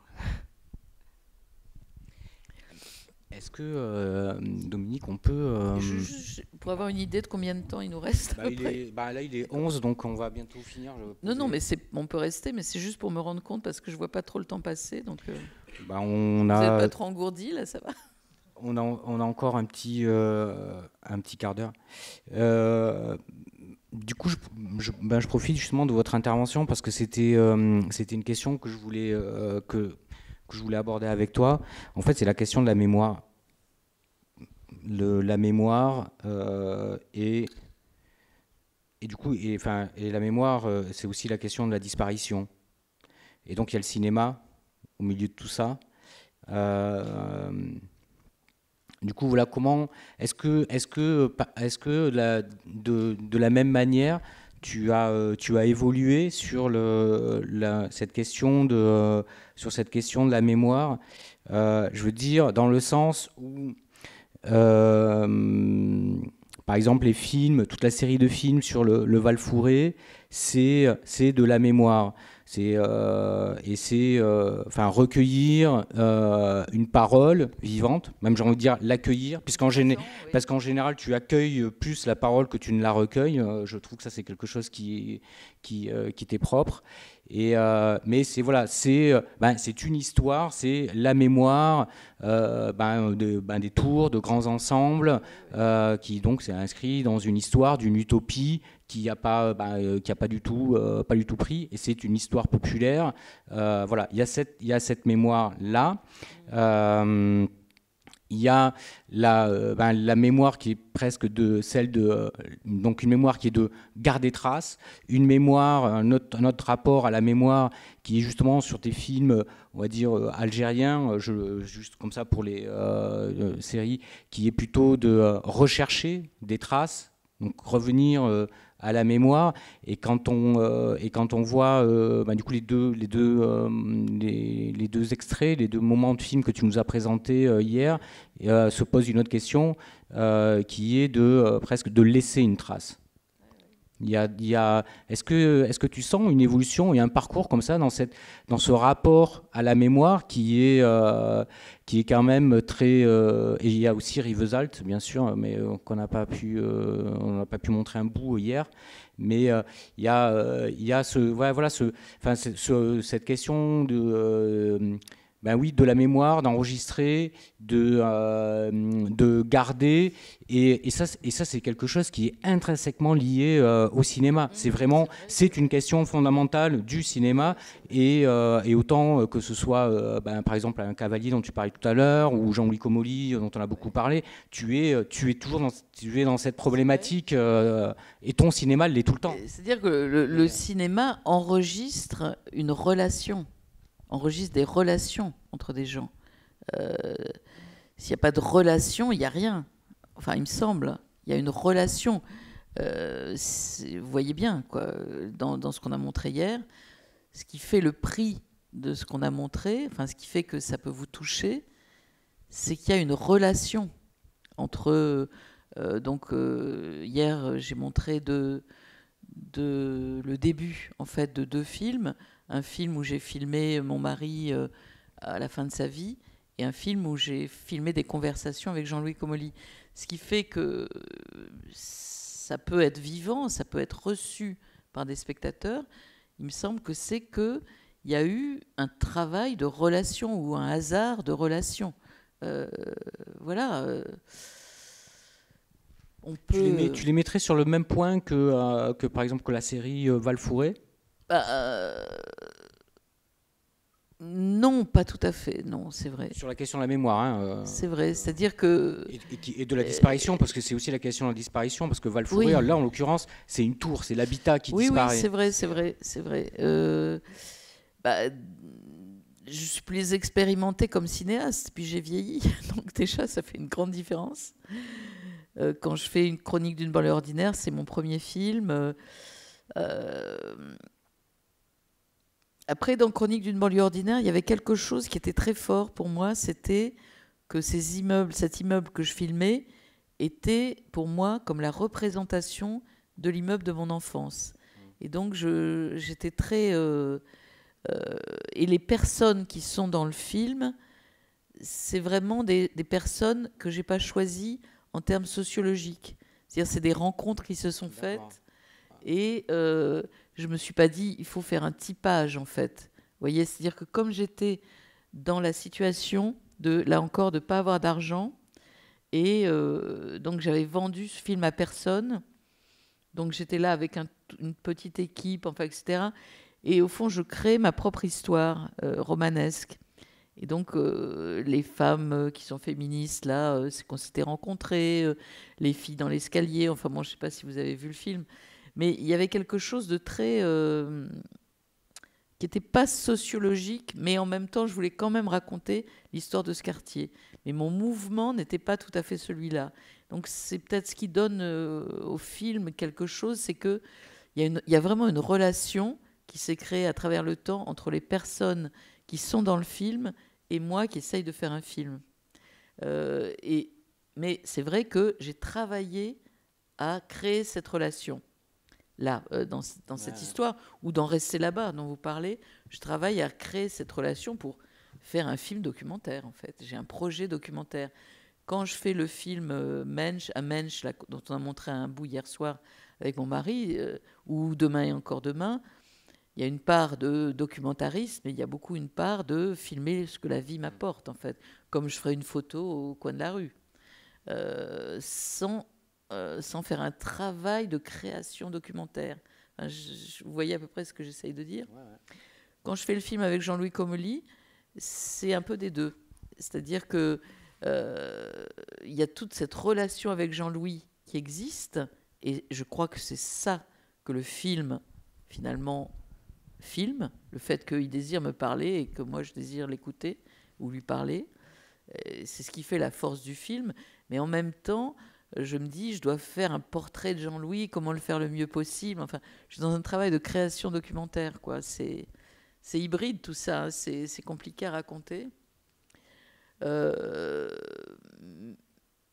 Est-ce que, euh, Dominique, on peut... Euh, pour avoir une idée de combien de temps il nous reste bah, il est, bah, Là, il est 11, donc on va bientôt finir. Non, non, mais on peut rester, mais c'est juste pour me rendre compte, parce que je ne vois pas trop le temps passer. Donc, euh, bah, on Vous n'êtes pas trop engourdi, là, ça va on a, on a, encore un petit, un petit quart d'heure. du coup, je, profite justement de votre intervention, parce que c'était c'était une question que je voulais... que que je voulais aborder avec toi, en fait, c'est la question de la mémoire. la mémoire euh, et, du coup, la mémoire, euh, c'est aussi la question de la disparition. Et donc, il y a le cinéma au milieu de tout ça. Euh, du coup, voilà comment est-ce que, est-ce que, est que de la même manière, euh, tu as, évolué sur, cette question de, euh, sur cette question de la mémoire. Euh, je veux dire, dans le sens où, par exemple, les films, toute la série de films sur le, le c'est de la mémoire. C'est euh, et c'est euh, enfin recueillir euh, une parole vivante, même j'ai envie de dire l'accueillir, puisqu'en parce qu'en général tu accueilles plus la parole que tu ne la recueilles. je trouve que ça c'est quelque chose qui qui, qui t'est propre et, euh, mais c'est voilà, c'est euh, ben, c'est une histoire, c'est la mémoire euh, ben, de, ben, des tours, de grands ensembles, qui donc c'est inscrit dans une histoire d'une utopie qui n'a pas, qui a pas, du tout, pas du tout pris. Et c'est une histoire populaire. voilà, il y, a cette, y a cette mémoire là. Il y a la, euh, ben, la, mémoire qui est presque de celle de euh, donc une mémoire qui est de garder trace, une mémoire un autre, rapport à la mémoire qui est justement sur des films on va dire euh, algériens, je, juste comme ça pour les séries, qui est plutôt de rechercher des traces, donc revenir à la mémoire. Et quand on, euh, et quand on voit euh, bah, du coup, les, deux, les, deux, euh, les, deux extraits, les deux moments de film que tu nous as présentés hier, se pose une autre question qui est de presque de laisser une trace. Y y a, Est-ce que, est que tu sens une évolution et un parcours comme ça dans, cette, dans ce rapport à la mémoire qui est, euh, qui est quand même très... Euh, et il y a aussi Rivesalt, bien sûr, mais euh, qu'on n'a pas, pu, on pas pu montrer un bout hier. Mais il y, a, il y a ce, ce, enfin, cette question de ben oui, de la mémoire, d'enregistrer, de, euh, de garder. Et, et ça, et ça c'est quelque chose qui est intrinsèquement lié euh, au cinéma. Mmh, c'est vraiment, c'est une question fondamentale du cinéma. Et, euh, et autant que ce soit, ben, par exemple, un cavalier dont tu parlais tout à l'heure, ou Jean-Louis Comolli, dont on a beaucoup parlé, tu es, tu es toujours dans, tu es dans cette problématique. et ton cinéma l'est tout le temps. C'est-à-dire que le cinéma enregistre une relation enregistre des relations entre des gens. Euh, s'il n'y a pas de relation, il n'y a rien. Enfin, il me semble, il y a une relation. Euh, vous voyez bien, quoi, dans, ce qu'on a montré hier, ce qui fait le prix de ce qu'on a montré, enfin, ce qui fait que ça peut vous toucher, c'est qu'il y a une relation entre. Euh, donc, hier, j'ai montré de, le début, en fait, de deux films un film où j'ai filmé mon mari euh, à la fin de sa vie et un film où j'ai filmé des conversations avec Jean-Louis Comolli. Ce qui fait que euh, ça peut être vivant, ça peut être reçu par des spectateurs. Il me semble que c'est que y a eu un travail de relation ou un hasard de relation. Euh, voilà. on tu, les mettrais sur le même point que, que par exemple que la série Valfouré bah, euh, non, pas tout à fait, non, c'est vrai. Sur la question de la mémoire. Hein, euh, c'est vrai, euh, c'est-à-dire que. Et, de la disparition, parce que c'est aussi la question de la disparition, parce que Valfourir, là, en l'occurrence, c'est une tour, c'est l'habitat qui oui, disparaît. Oui, c'est vrai, c'est vrai, c'est vrai. Bah, je suis plus expérimentée comme cinéaste, puis j'ai vieilli, [LAUGHS] donc déjà, ça fait une grande différence. quand je fais une chronique d'une balle ordinaire, c'est mon premier film. Après, dans Chronique d'une banlieue ordinaire, il y avait quelque chose qui était très fort pour moi, c'était que ces immeubles, cet immeuble que je filmais, était pour moi comme la représentation de l'immeuble de mon enfance. Et donc, j'étais très... Euh, euh, et les personnes qui sont dans le film, c'est vraiment des, personnes que j'ai pas choisies en termes sociologiques. C'est-à-dire, c'est des rencontres qui se sont faites. Et euh, je me suis pas dit il faut faire un typage en fait. Vous voyez, c'est-à-dire que comme j'étais dans la situation de là encore de pas avoir d'argent et euh, donc j'avais vendu ce film à personne, donc j'étais là avec une petite équipe, enfin etc. Et au fond, je crée ma propre histoire euh, romanesque. Et donc, euh, les femmes qui sont féministes, là, c'est qu'on s'était rencontrées, les filles dans l'escalier, enfin, moi, je ne sais pas si vous avez vu le film, mais il y avait quelque chose de très. Euh, qui n'était pas sociologique, mais en même temps, je voulais quand même raconter l'histoire de ce quartier. Mais mon mouvement n'était pas tout à fait celui-là. Donc c'est peut-être ce qui donne euh, au film quelque chose, c'est qu'il y, a vraiment une relation qui s'est créée à travers le temps entre les personnes qui sont dans le film et moi qui essaye de faire un film. Euh, et, mais c'est vrai que j'ai travaillé à créer cette relation là, euh, dans, dans cette histoire, ou d'en Rester là-bas dont vous parlez, je travaille à créer cette relation pour faire un film documentaire, en fait. J'ai un projet documentaire. Quand je fais le film euh, Mensch, à Mensch, là, dont on a montré un bout hier soir avec mon mari, euh, ou Demain et encore demain, il y a une part de documentarisme, mais il y a beaucoup une part de filmer ce que la vie m'apporte, en fait, comme je ferais une photo au coin de la rue, sans euh, sans faire un travail de création documentaire. vous voyez à peu près ce que j'essaye de dire. Quand je fais le film avec Jean-Louis Comolli, c'est un peu des deux. C'est-à-dire que euh, il y a toute cette relation avec Jean-Louis qui existe, et je crois que c'est ça que le film finalement filme, le fait qu'il désire me parler et que moi je désire l'écouter ou lui parler, c'est ce qui fait la force du film, mais en même temps, je me dis, je dois faire un portrait de Jean-Louis, comment le faire le mieux possible. Enfin, je suis dans un travail de création documentaire, quoi. C'est, c'est hybride tout ça, hein. c'est, compliqué à raconter. Euh,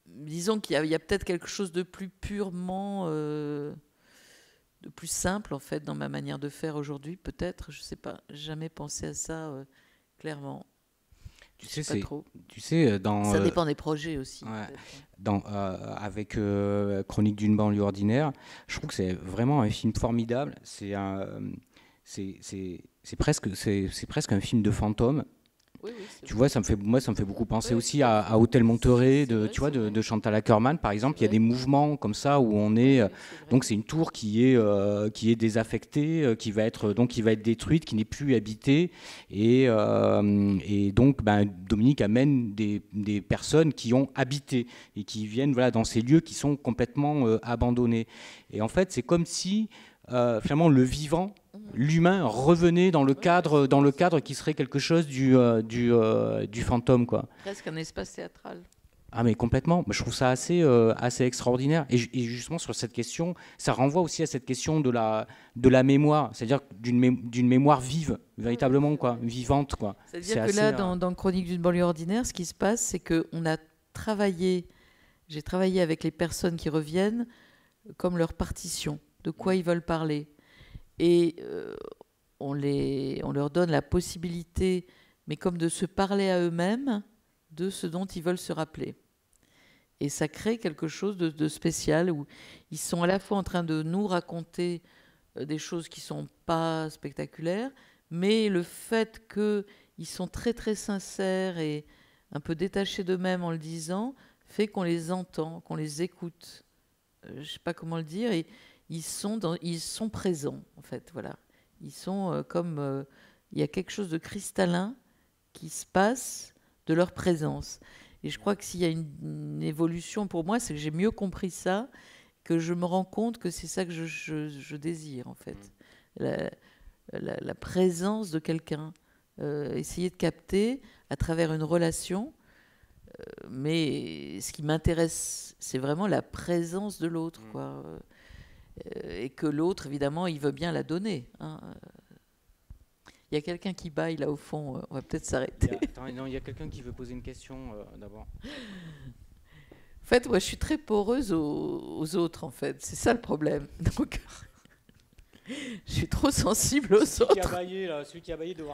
disons qu'il y a, peut-être quelque chose de plus purement, euh, de plus simple en fait dans ma manière de faire aujourd'hui, peut-être, je ne sais pas, jamais pensé à ça euh, clairement. Tu sais, Tu euh, dans. Ça euh, dépend des projets aussi. Hein. Euh, avec Chronique d'une banlieue ordinaire, je trouve que c'est vraiment un film formidable. C'est presque, c'est presque un film de fantôme tu vois, ça me fait, moi, ça me fait beaucoup penser aussi à, Hôtel Monterey, de, tu vois, de, Chantal Ackerman, par exemple. Il y a des mouvements comme ça où on est. Euh, donc, c'est une tour qui est, euh, qui est désaffectée, euh, qui va être, donc, qui va être détruite, qui n'est plus habitée. Et, et donc, ben, Dominique amène des, des, personnes qui ont habité et qui viennent voilà, dans ces lieux qui sont complètement abandonnés. Et en fait, c'est comme si euh, finalement le vivant, l'humain revenait dans le cadre, dans le cadre qui serait quelque chose du, euh, euh, du, fantôme, quoi. Presque un espace théâtral. Ah mais complètement, je trouve ça assez, assez extraordinaire. Et, justement sur cette question, ça renvoie aussi à cette question de la, de la mémoire, c'est-à-dire d'une, mémoire vive, véritablement quoi, vivante quoi. C'est-à-dire que là, dans, dans Chronique d'une banlieue ordinaire, ce qui se passe, c'est qu'on a travaillé, j'ai travaillé avec les personnes qui reviennent comme leur partition de quoi ils veulent parler. Et euh, on, les, on leur donne la possibilité, mais comme de se parler à eux-mêmes, de ce dont ils veulent se rappeler. Et ça crée quelque chose de, spécial où ils sont à la fois en train de nous raconter euh, des choses qui sont pas spectaculaires, mais le fait qu'ils sont très très sincères et un peu détachés d'eux-mêmes en le disant fait qu'on les entend, qu'on les écoute. Euh, je sais pas comment le dire ils sont, ils sont présents, en fait. Voilà. Ils sont euh, comme. Euh, il y a quelque chose de cristallin qui se passe de leur présence. Et je crois que s'il y a une, évolution pour moi, c'est que j'ai mieux compris ça, que je me rends compte que c'est ça que je, je, désire, en fait. Mm. La, la, présence de quelqu'un. Euh, essayer de capter à travers une relation. mais ce qui m'intéresse, c'est vraiment la présence de l'autre. Mm. quoi euh, et que l'autre, évidemment, il veut bien la donner. Hein. Il y a quelqu'un qui baille là au fond, euh, on va peut-être s'arrêter. non, il y a quelqu'un qui veut poser une question euh, d'abord. En fait, moi, je suis très poreuse aux, autres, en fait. C'est ça le problème. [LAUGHS] Donc, je suis trop sensible aux celui autres. Qui a baillé, là, celui qui a baillé de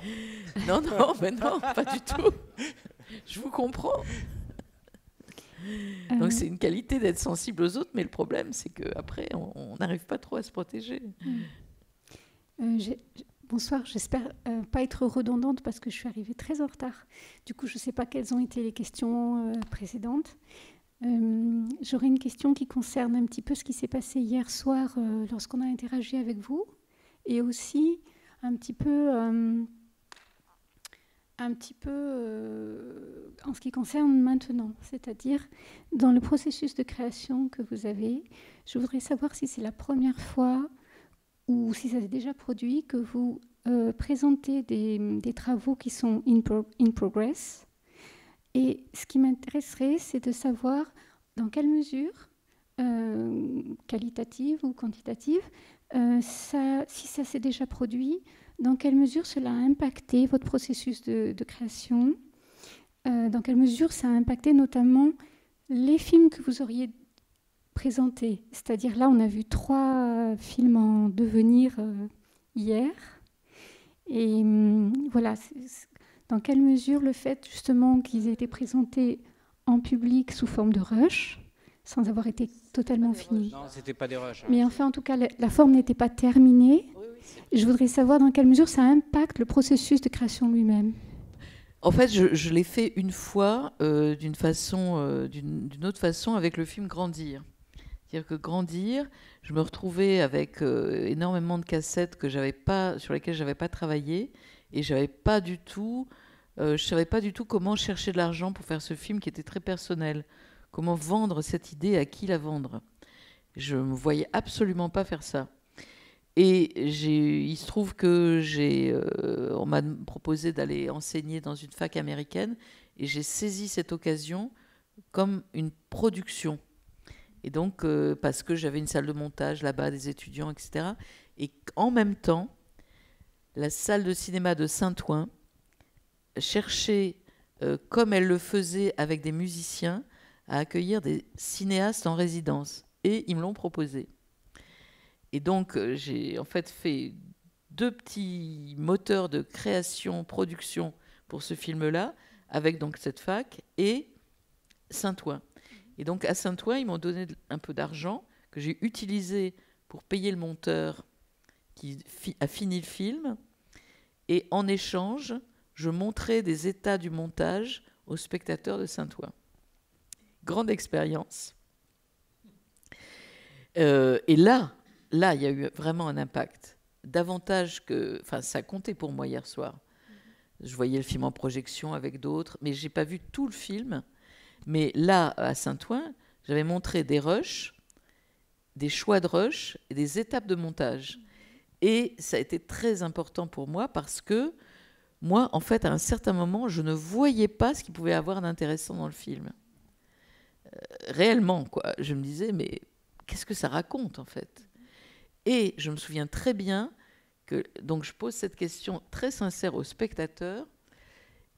Non, non, mais non, pas du tout. Je vous comprends. Donc euh. c'est une qualité d'être sensible aux autres, mais le problème c'est qu'après, on n'arrive pas trop à se protéger. Euh, bonsoir, j'espère euh, pas être redondante parce que je suis arrivée très en retard. Du coup, je ne sais pas quelles ont été les questions précédentes. J'aurais une question qui concerne un petit peu ce qui s'est passé hier soir lorsqu'on a interagi avec vous et aussi un petit peu un petit peu euh, en ce qui concerne maintenant, c'est-à-dire dans le processus de création que vous avez. Je voudrais savoir si c'est la première fois ou si ça s'est déjà produit que vous euh, présentez des, travaux qui sont in, progress. Et ce qui m'intéresserait, c'est de savoir dans quelle mesure, euh, qualitative ou quantitative, si ça s'est déjà produit dans quelle mesure cela a impacté votre processus de, création euh, Dans quelle mesure ça a impacté notamment les films que vous auriez présentés C'est-à-dire là, on a vu trois euh, films en devenir euh, hier. Et hum, voilà, dans quelle mesure le fait justement qu'ils aient été présentés en public sous forme de rush sans avoir été totalement finis Non, c'était pas des rushs. Hein. Mais enfin, en tout cas, la forme n'était pas terminée. Je voudrais savoir dans quelle mesure ça impacte le processus de création lui-même. En fait, je, l'ai fait une fois, euh, d'une façon, euh, d'une autre façon, avec le film Grandir. C'est-à-dire que Grandir, je me retrouvais avec euh, énormément de cassettes que j'avais pas, sur lesquelles j'avais pas travaillé, et j'avais pas du tout, je savais pas du tout comment chercher de l'argent pour faire ce film qui était très personnel. Comment vendre cette idée, à qui la vendre Je me voyais absolument pas faire ça. Et il se trouve que j'ai, euh, on m'a proposé d'aller enseigner dans une fac américaine et j'ai saisi cette occasion comme une production. Et donc, euh, parce que j'avais une salle de montage là-bas, des étudiants, etc. Et en même temps, la salle de cinéma de Saint-Ouen cherchait, euh, comme elle le faisait avec des musiciens, à accueillir des cinéastes en résidence. Et ils me l'ont proposé. Et donc, euh, j'ai en fait fait deux petits moteurs de création, production pour ce film-là, avec donc cette fac et Saint-Ouen. Et donc, à Saint-Ouen, ils m'ont donné un peu d'argent que j'ai utilisé pour payer le monteur qui a fini le film. Et en échange, je montrais des états du montage aux spectateurs de Saint-Ouen. Grande expérience. Euh, et là, là, il y a eu vraiment un impact. Davantage que. Enfin, ça comptait pour moi hier soir. Je voyais le film en projection avec d'autres, mais j'ai pas vu tout le film. Mais là, à Saint-Ouen, j'avais montré des rushs, des choix de rushs et des étapes de montage. Et ça a été très important pour moi parce que moi, en fait, à un certain moment, je ne voyais pas ce qu'il pouvait avoir d'intéressant dans le film. Euh, réellement, quoi. Je me disais, mais qu'est-ce que ça raconte, en fait et je me souviens très bien que donc je pose cette question très sincère aux spectateur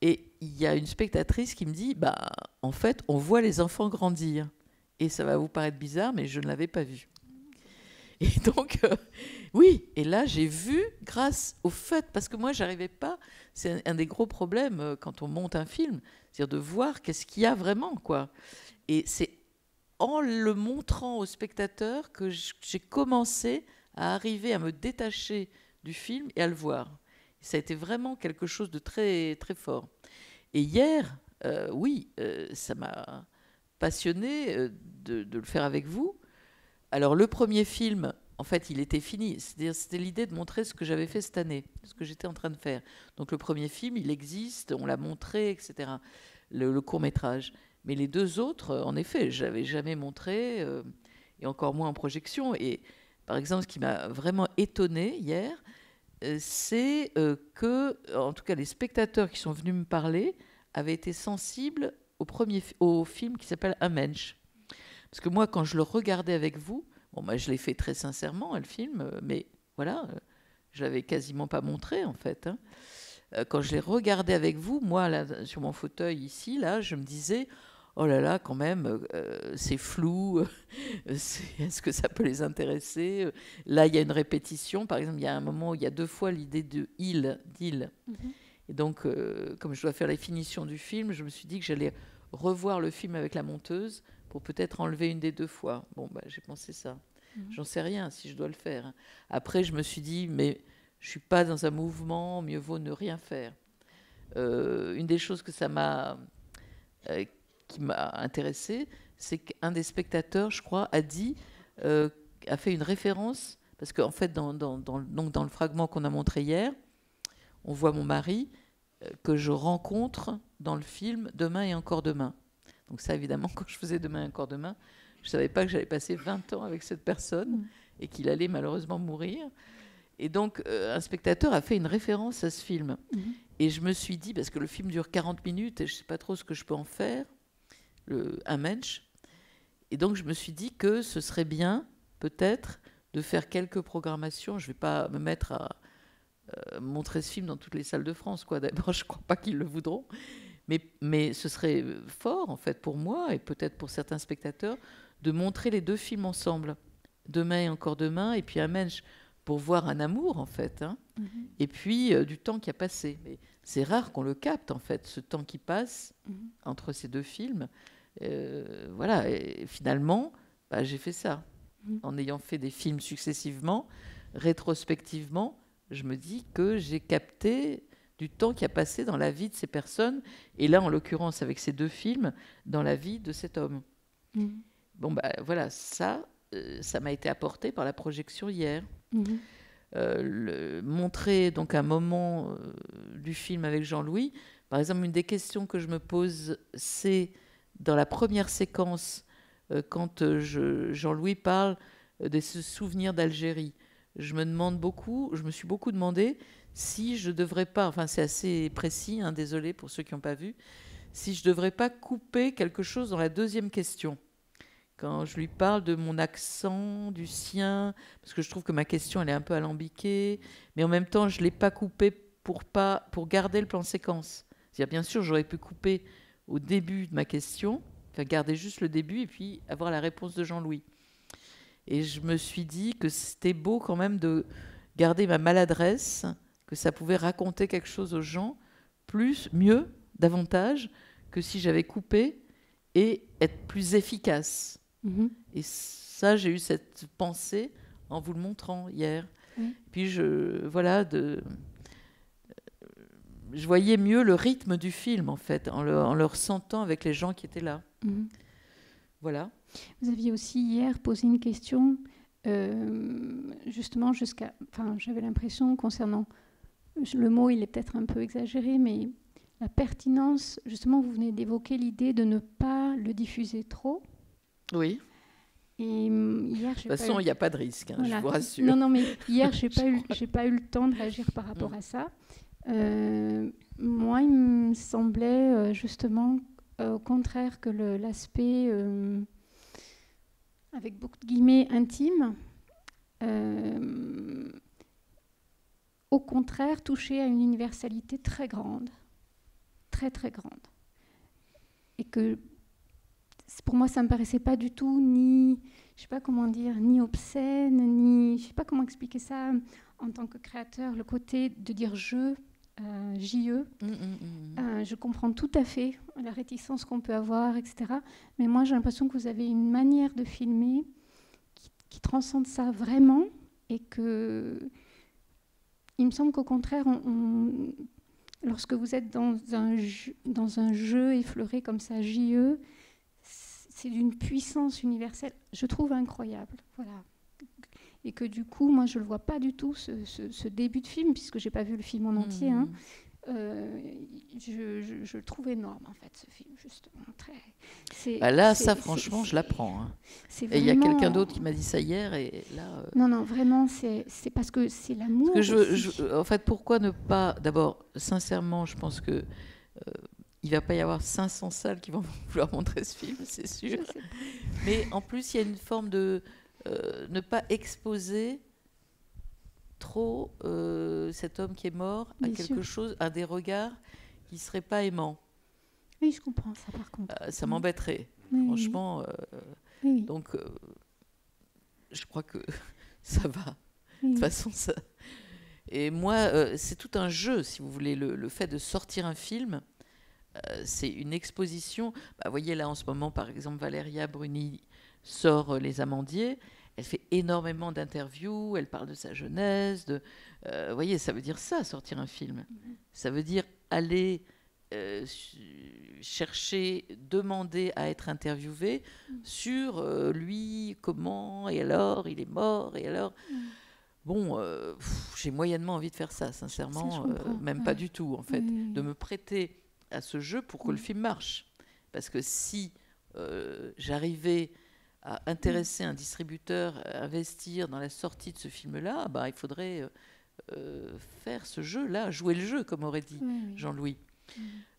Et il y a une spectatrice qui me dit, bah, en fait, on voit les enfants grandir. Et ça va vous paraître bizarre, mais je ne l'avais pas vu. Et [LAUGHS] donc, euh, oui, et là, j'ai vu grâce au fait, parce que moi, j'arrivais pas, c'est un, des gros problèmes euh, quand on monte un film, cest dire de voir qu'est-ce qu'il y a vraiment, quoi. Et c'est en le montrant au spectateur que j'ai commencé à arriver à me détacher du film et à le voir. Ça a été vraiment quelque chose de très, très fort. Et hier, euh, oui, euh, ça m'a passionné euh, de, le faire avec vous. Alors, le premier film, en fait, il était fini. C'était l'idée de montrer ce que j'avais fait cette année, ce que j'étais en train de faire. Donc, le premier film, il existe, on l'a montré, etc. Le, court-métrage. Mais les deux autres, en effet, je jamais montré, et encore moins en projection. Et par exemple, ce qui m'a vraiment étonné hier, euh, c'est euh, que, euh, en tout cas, les spectateurs qui sont venus me parler avaient été sensibles au, premier, au film qui s'appelle Un Mensch. Parce que moi, quand je le regardais avec vous, bon, bah, je l'ai fait très sincèrement, hein, le film, mais voilà, je l'avais quasiment pas montré, en fait. Hein. Quand je l'ai regardé avec vous, moi, sur mon fauteuil ici, là, je me disais, oh là là, quand même, euh, c'est flou, [LAUGHS] est-ce que ça peut les intéresser Là, il y a une répétition, par exemple, il y a un moment où il y a deux fois l'idée de il, Et donc, euh, comme je dois faire la finition du film, je me suis dit que j'allais revoir le film avec la monteuse pour peut-être enlever une des deux fois. Bon, bah, j'ai pensé ça. Mhm. J'en sais rien si je dois le faire. Après, je me suis dit, mais je suis pas dans un mouvement, mieux vaut ne rien faire. Euh, une des choses que ça m'a qui m'a intéressé, c'est qu'un des spectateurs, je crois, a dit, euh, a fait une référence, parce qu'en fait, dans, le fragment qu'on a montré hier, on voit mon mari euh, que je rencontre dans le film Demain et encore demain. Donc ça, évidemment, [LAUGHS] quand je faisais Demain et encore demain, je ne savais pas que j'allais passer 20 ans avec cette personne et qu'il allait malheureusement mourir. Et donc, euh, un spectateur a fait une référence à ce film. Mhm. Et je me suis dit, parce que le film dure 40 minutes et je ne sais pas trop ce que je peux en faire, un mensch. Et donc je me suis dit que ce serait bien, peut-être, de faire quelques programmations. Je ne vais pas me mettre à euh, montrer ce film dans toutes les salles de France. quoi. D'abord, [LAUGHS] je ne crois pas qu'ils le voudront. Mais, mais ce serait euh, fort, en fait, pour moi, et peut-être pour certains spectateurs, de montrer les deux films ensemble. Demain et encore demain, et puis un mensch pour voir un amour, en fait. Hein. Mm-hmm. Et puis euh, du temps qui a passé. Mais c'est rare qu'on le capte, en fait, ce temps qui passe mm-hmm. entre ces deux films. Euh, voilà, et finalement, bah, j'ai fait ça. Mm-hmm. En ayant fait des films successivement, rétrospectivement, je me dis que j'ai capté du temps qui a passé dans la vie de ces personnes, et là, en l'occurrence, avec ces deux films, dans la vie de cet homme. Mm-hmm. Bon, bah voilà, ça, euh, ça m'a été apporté par la projection hier. Mm-hmm. Euh, montrer donc un moment du film avec Jean-Louis, par exemple, une des questions que je me pose, c'est dans la première séquence, euh, quand euh, je, Jean-Louis parle de ce souvenir d'Algérie, je me demande beaucoup, je me suis beaucoup demandé si je devrais pas, enfin c'est assez précis, hein, désolé pour ceux qui n'ont pas vu, si je devrais pas couper quelque chose dans la deuxième question. Quand je lui parle de mon accent, du sien, parce que je trouve que ma question elle est un peu alambiquée, mais en même temps je l'ai pas coupée pour pas pour garder le plan séquence. bien sûr j'aurais pu couper au début de ma question, enfin garder juste le début et puis avoir la réponse de Jean-Louis. Et je me suis dit que c'était beau quand même de garder ma maladresse, que ça pouvait raconter quelque chose aux gens, plus, mieux, davantage, que si j'avais coupé et être plus efficace. Mhm. Et ça, j'ai eu cette pensée en vous le montrant hier. Puis je, voilà, de, je voyais mieux le rythme du film, en fait, en le, ressentant avec les gens qui étaient là. Mhm. Voilà. Vous aviez aussi hier posé une question, euh, justement, jusqu'à. Enfin, j'avais l'impression concernant. Le mot, il est peut-être un peu exagéré, mais la pertinence, justement, vous venez d'évoquer l'idée de ne pas le diffuser trop. Oui. Et hum, hier, de toute façon, il n'y a pas de risque, hein, je vous rassure. Non, non, mais hier, [LAUGHS] je n'ai pas, eu, pas eu le temps de réagir par rapport mm. à ça. Euh, moi, il me semblait euh, justement euh, au contraire que l'aspect, avec beaucoup de guillemets, intime, au contraire, touchait à une universalité très grande, très très grande. Et que pour moi, ça ne me paraissait pas du tout ni, je sais pas comment dire, ni obscène, ni, je sais pas comment expliquer ça en tant que créateur, le côté de dire je euh, JE. Mmh, mmh, mmh. euh, je comprends tout à fait la réticence qu'on peut avoir, etc. Mais moi, j'ai l'impression que vous avez une manière de filmer qui, transcende ça vraiment et que il me semble qu'au contraire, lorsque vous êtes dans un, dans un jeu effleuré comme ça, JE, c'est d'une puissance universelle, je trouve incroyable. Voilà et que du coup, moi, je ne le vois pas du tout, ce, début de film, puisque je n'ai pas vu le film en hmm. entier. Hein. Euh, je, le trouve énorme, en fait, ce film, justement. Bah là, ça, franchement, je l'apprends. Hein. Et il y a quelqu'un d'autre qui m'a dit ça hier, et là... Euh, non, non, vraiment, c'est parce que c'est l'amour. en fait, pourquoi ne pas... D'abord, sincèrement, je pense que... ne euh, il va pas y avoir 500 salles qui vont [LAUGHS] vouloir montrer ce film, c'est sûr. Mais en plus, il y a une forme de, euh, ne pas exposer trop euh, cet homme qui est mort à quelque chose, à des regards qui ne seraient pas aimants. Oui, je comprends ça par contre. Euh, ça m'embêterait, franchement. Donc, je crois que [LAUGHS] ça va. De toute façon, ça. [LAUGHS] Et moi, c'est tout un jeu, si vous voulez, le, fait de sortir un film. c'est une exposition. Vous bah, voyez là en ce moment, par exemple, Valéria Bruni sort euh, Les Amandiers. Elle fait énormément d'interviews, elle parle de sa jeunesse. De, euh, vous voyez, ça veut dire ça, sortir un film. Ça veut dire aller euh, chercher, demander à être interviewé sur lui, comment, et alors, il est mort, et alors. Bon, j'ai moyennement envie de faire ça, sincèrement, même pas du tout, en fait, de me prêter à ce jeu pour que le mm. film marche. Parce que si j'arrivais à intéresser un distributeur à investir dans la sortie de ce film-là, ah bah, il faudrait euh, euh, faire ce jeu-là, jouer le jeu, comme aurait dit Jean-Louis.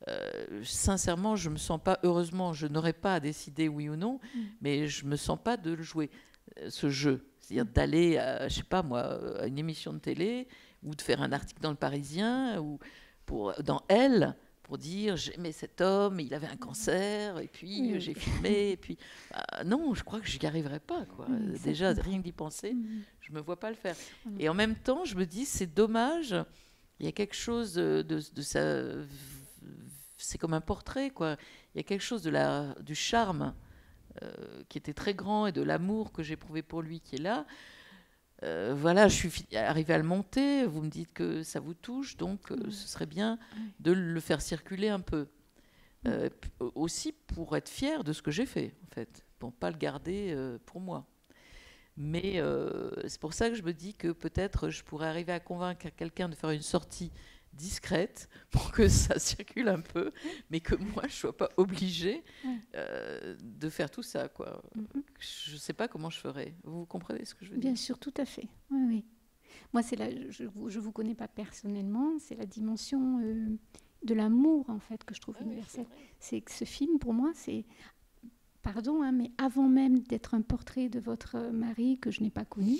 Euh, sincèrement, je me sens pas, heureusement, je n'aurais pas à décider oui ou non, mais je me sens pas de le jouer, ce jeu. C'est-à-dire d'aller, je je sais pas moi, à une émission de télé, ou de faire un article dans le Parisien, ou pour, dans Elle, dire j'aimais cet homme, il avait un cancer, et puis euh, j'ai filmé, et puis bah, non, je crois que je n'y arriverai pas. Quoi. Déjà, rien d'y penser, je ne me vois pas le faire. Et en même temps, je me dis c'est dommage, il y a quelque chose de, ça, C'est comme un portrait, quoi. Il y a quelque chose de la, du charme euh, qui était très grand et de l'amour que j'éprouvais pour lui qui est là. Euh, voilà, je suis arrivée à le monter, vous me dites que ça vous touche, donc euh, ce serait bien de le faire circuler un peu. Euh, aussi pour être fier de ce que j'ai fait, en fait, pour ne pas le garder pour moi. Mais c'est pour ça que je me dis que peut-être je pourrais arriver à convaincre quelqu'un de faire une sortie discrète [LAUGHS] pour que ça [LAUGHS] circule un peu, mais que moi, je ne sois pas obligée euh, de faire tout ça. Quoi. Je ne sais pas comment je ferais. Vous comprenez ce que je veux dire Bien sûr, tout à fait. Oui, Moi, c'est je ne vous, vous, connais pas personnellement, c'est la dimension euh, de l'amour, en fait, que je trouve ah universelle. c'est que ce film, pour moi, c'est pardon, hein, mais avant même d'être un portrait de votre euh, mari que je n'ai pas connu,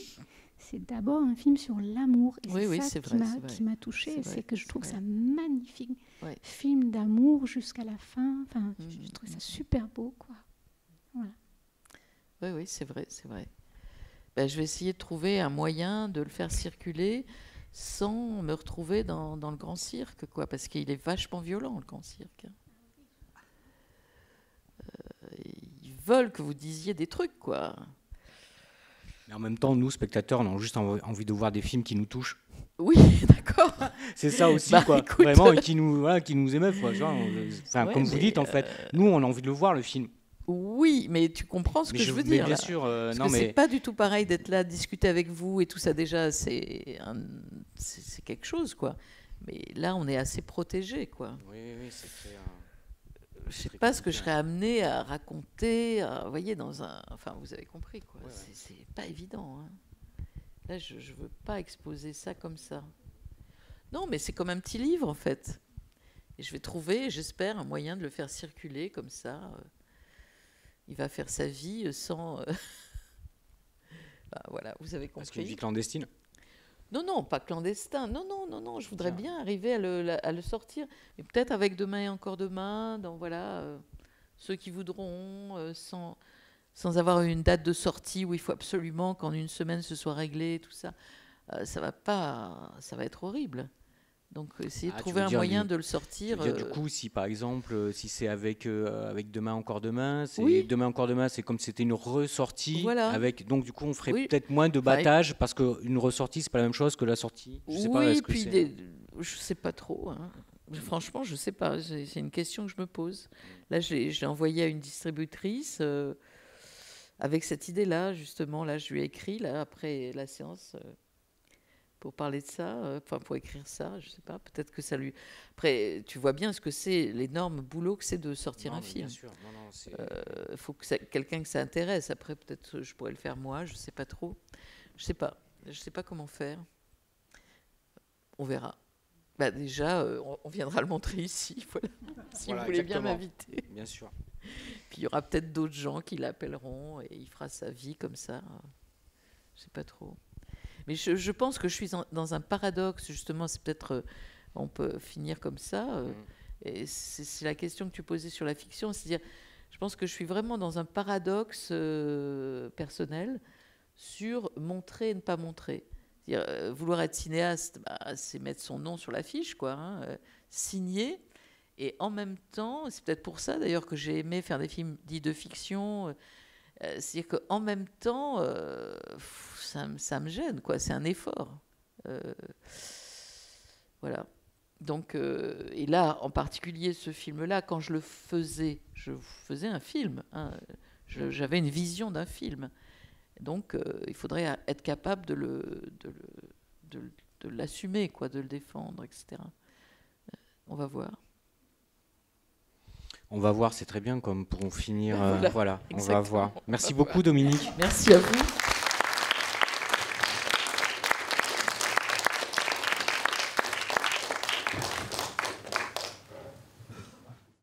c'est d'abord un film sur l'amour. Et oui, c'est ça qui m'a touchée. C'est que je trouve ça magnifique film d'amour jusqu'à la fin. Enfin, je mm, trouve ça mm, mm. super beau, quoi. Oui, oui, c'est vrai, c'est vrai. Ben, je vais essayer de trouver un moyen de le faire circuler sans me retrouver dans, le grand cirque, quoi, parce qu'il est vachement violent, le grand cirque. Hein. Euh, ils veulent que vous disiez des trucs, quoi en même temps, nous, spectateurs, on a juste envie de voir des films qui nous touchent. Oui, [LAUGHS] d'accord. C'est ça aussi, bah, quoi. Vraiment, qui nous, voilà, qui nous émeuvent, euh, comme vous dites, en fait, euh, nous, on a envie de le voir, le film. Oui, mais tu comprends ce que je, veux dire. Bien sûr, euh, Parce non, que mais... c'est pas du tout pareil d'être là, discuter avec vous et tout ça. Déjà, c'est un... quelque chose, quoi. Mais là, on est assez protégé, quoi. Oui, oui, c'est clair je ne sais pas ce que je serais amené à raconter, euh, vous voyez, dans un... Enfin, vous avez compris, quoi. n'est C'est pas évident. Hein. Là, je ne veux pas exposer ça comme ça. Non, mais c'est comme un petit livre, en fait. Et je vais trouver, j'espère, un moyen de le faire circuler comme ça. Euh. Il va faire sa vie euh, sans... [LAUGHS] Bah, voilà, vous avez compris. Parce vie clandestine non, non, pas clandestin. Non, non, non, non, je voudrais ah. bien arriver à le, sortir. Mais peut-être avec demain et encore demain, dans voilà, euh, ceux qui voudront, euh, sans, sans avoir une date de sortie où il faut absolument qu'en une semaine ce soit réglé, tout ça. Euh, ça va pas, ça va être horrible. Donc euh, essayer de ah, trouver un moyen de le sortir. du euh, coup, si par exemple, euh, si c'est avec avec demain encore demain, c'est demain encore demain, c'est comme si c'était une ressortie. Avec donc du coup, on ferait peut-être moins de bah, battage parce parce qu'une ressortie, c'est pas la même chose que la sortie. Je sais pas, je sais pas trop. Hein. Franchement, je sais pas. C'est une question que je me pose. Là, j'ai envoyé à une distributrice. avec cette idée-là, justement, là, je lui ai écrit, là, après la séance, pour parler de ça, euh, enfin pour écrire ça, je sais pas, peut-être que ça lui. Après, tu vois bien ce que c'est l'énorme boulot que c'est de sortir un film. Bien sûr. Non, non, euh, faut que quelqu'un que ça intéresse. Après, peut-être euh, je pourrais le faire moi, je sais pas trop, je sais pas, je sais pas comment faire. On verra. Bah déjà, on viendra le montrer ici, [LAUGHS] si vous voulez bien m'inviter. Bien sûr. Puis il y aura peut-être d'autres gens qui l'appelleront et il fera sa vie comme ça. Je sais pas trop. Mais je, pense que je suis dans un paradoxe, justement, c'est peut-être, euh, on peut finir comme ça, euh, mm. c'est la question que tu posais sur la fiction, c'est-à-dire, je pense que je suis vraiment dans un paradoxe euh, personnel sur montrer et ne pas montrer. -dire, vouloir être cinéaste, bah, c'est mettre son nom sur l'affiche, quoi, hein, signer. Et en même temps, c'est peut-être pour ça d'ailleurs que j'ai aimé faire des films dits de fiction euh, c'est-à-dire qu'en même temps, euh, ça, me gêne, quoi. C'est un effort. Euh, voilà. Donc, et là, en particulier, ce film-là, quand je le faisais, je faisais un film. Hein. Mm. J'avais une vision d'un film. Donc, il faudrait être capable de le, de l'assumer, quoi, de le défendre, etc. On va voir. On va voir, c'est très bien comme pour finir. [LAUGHS] Euh, voilà, on va voir. Merci beaucoup Dominique. Merci à vous.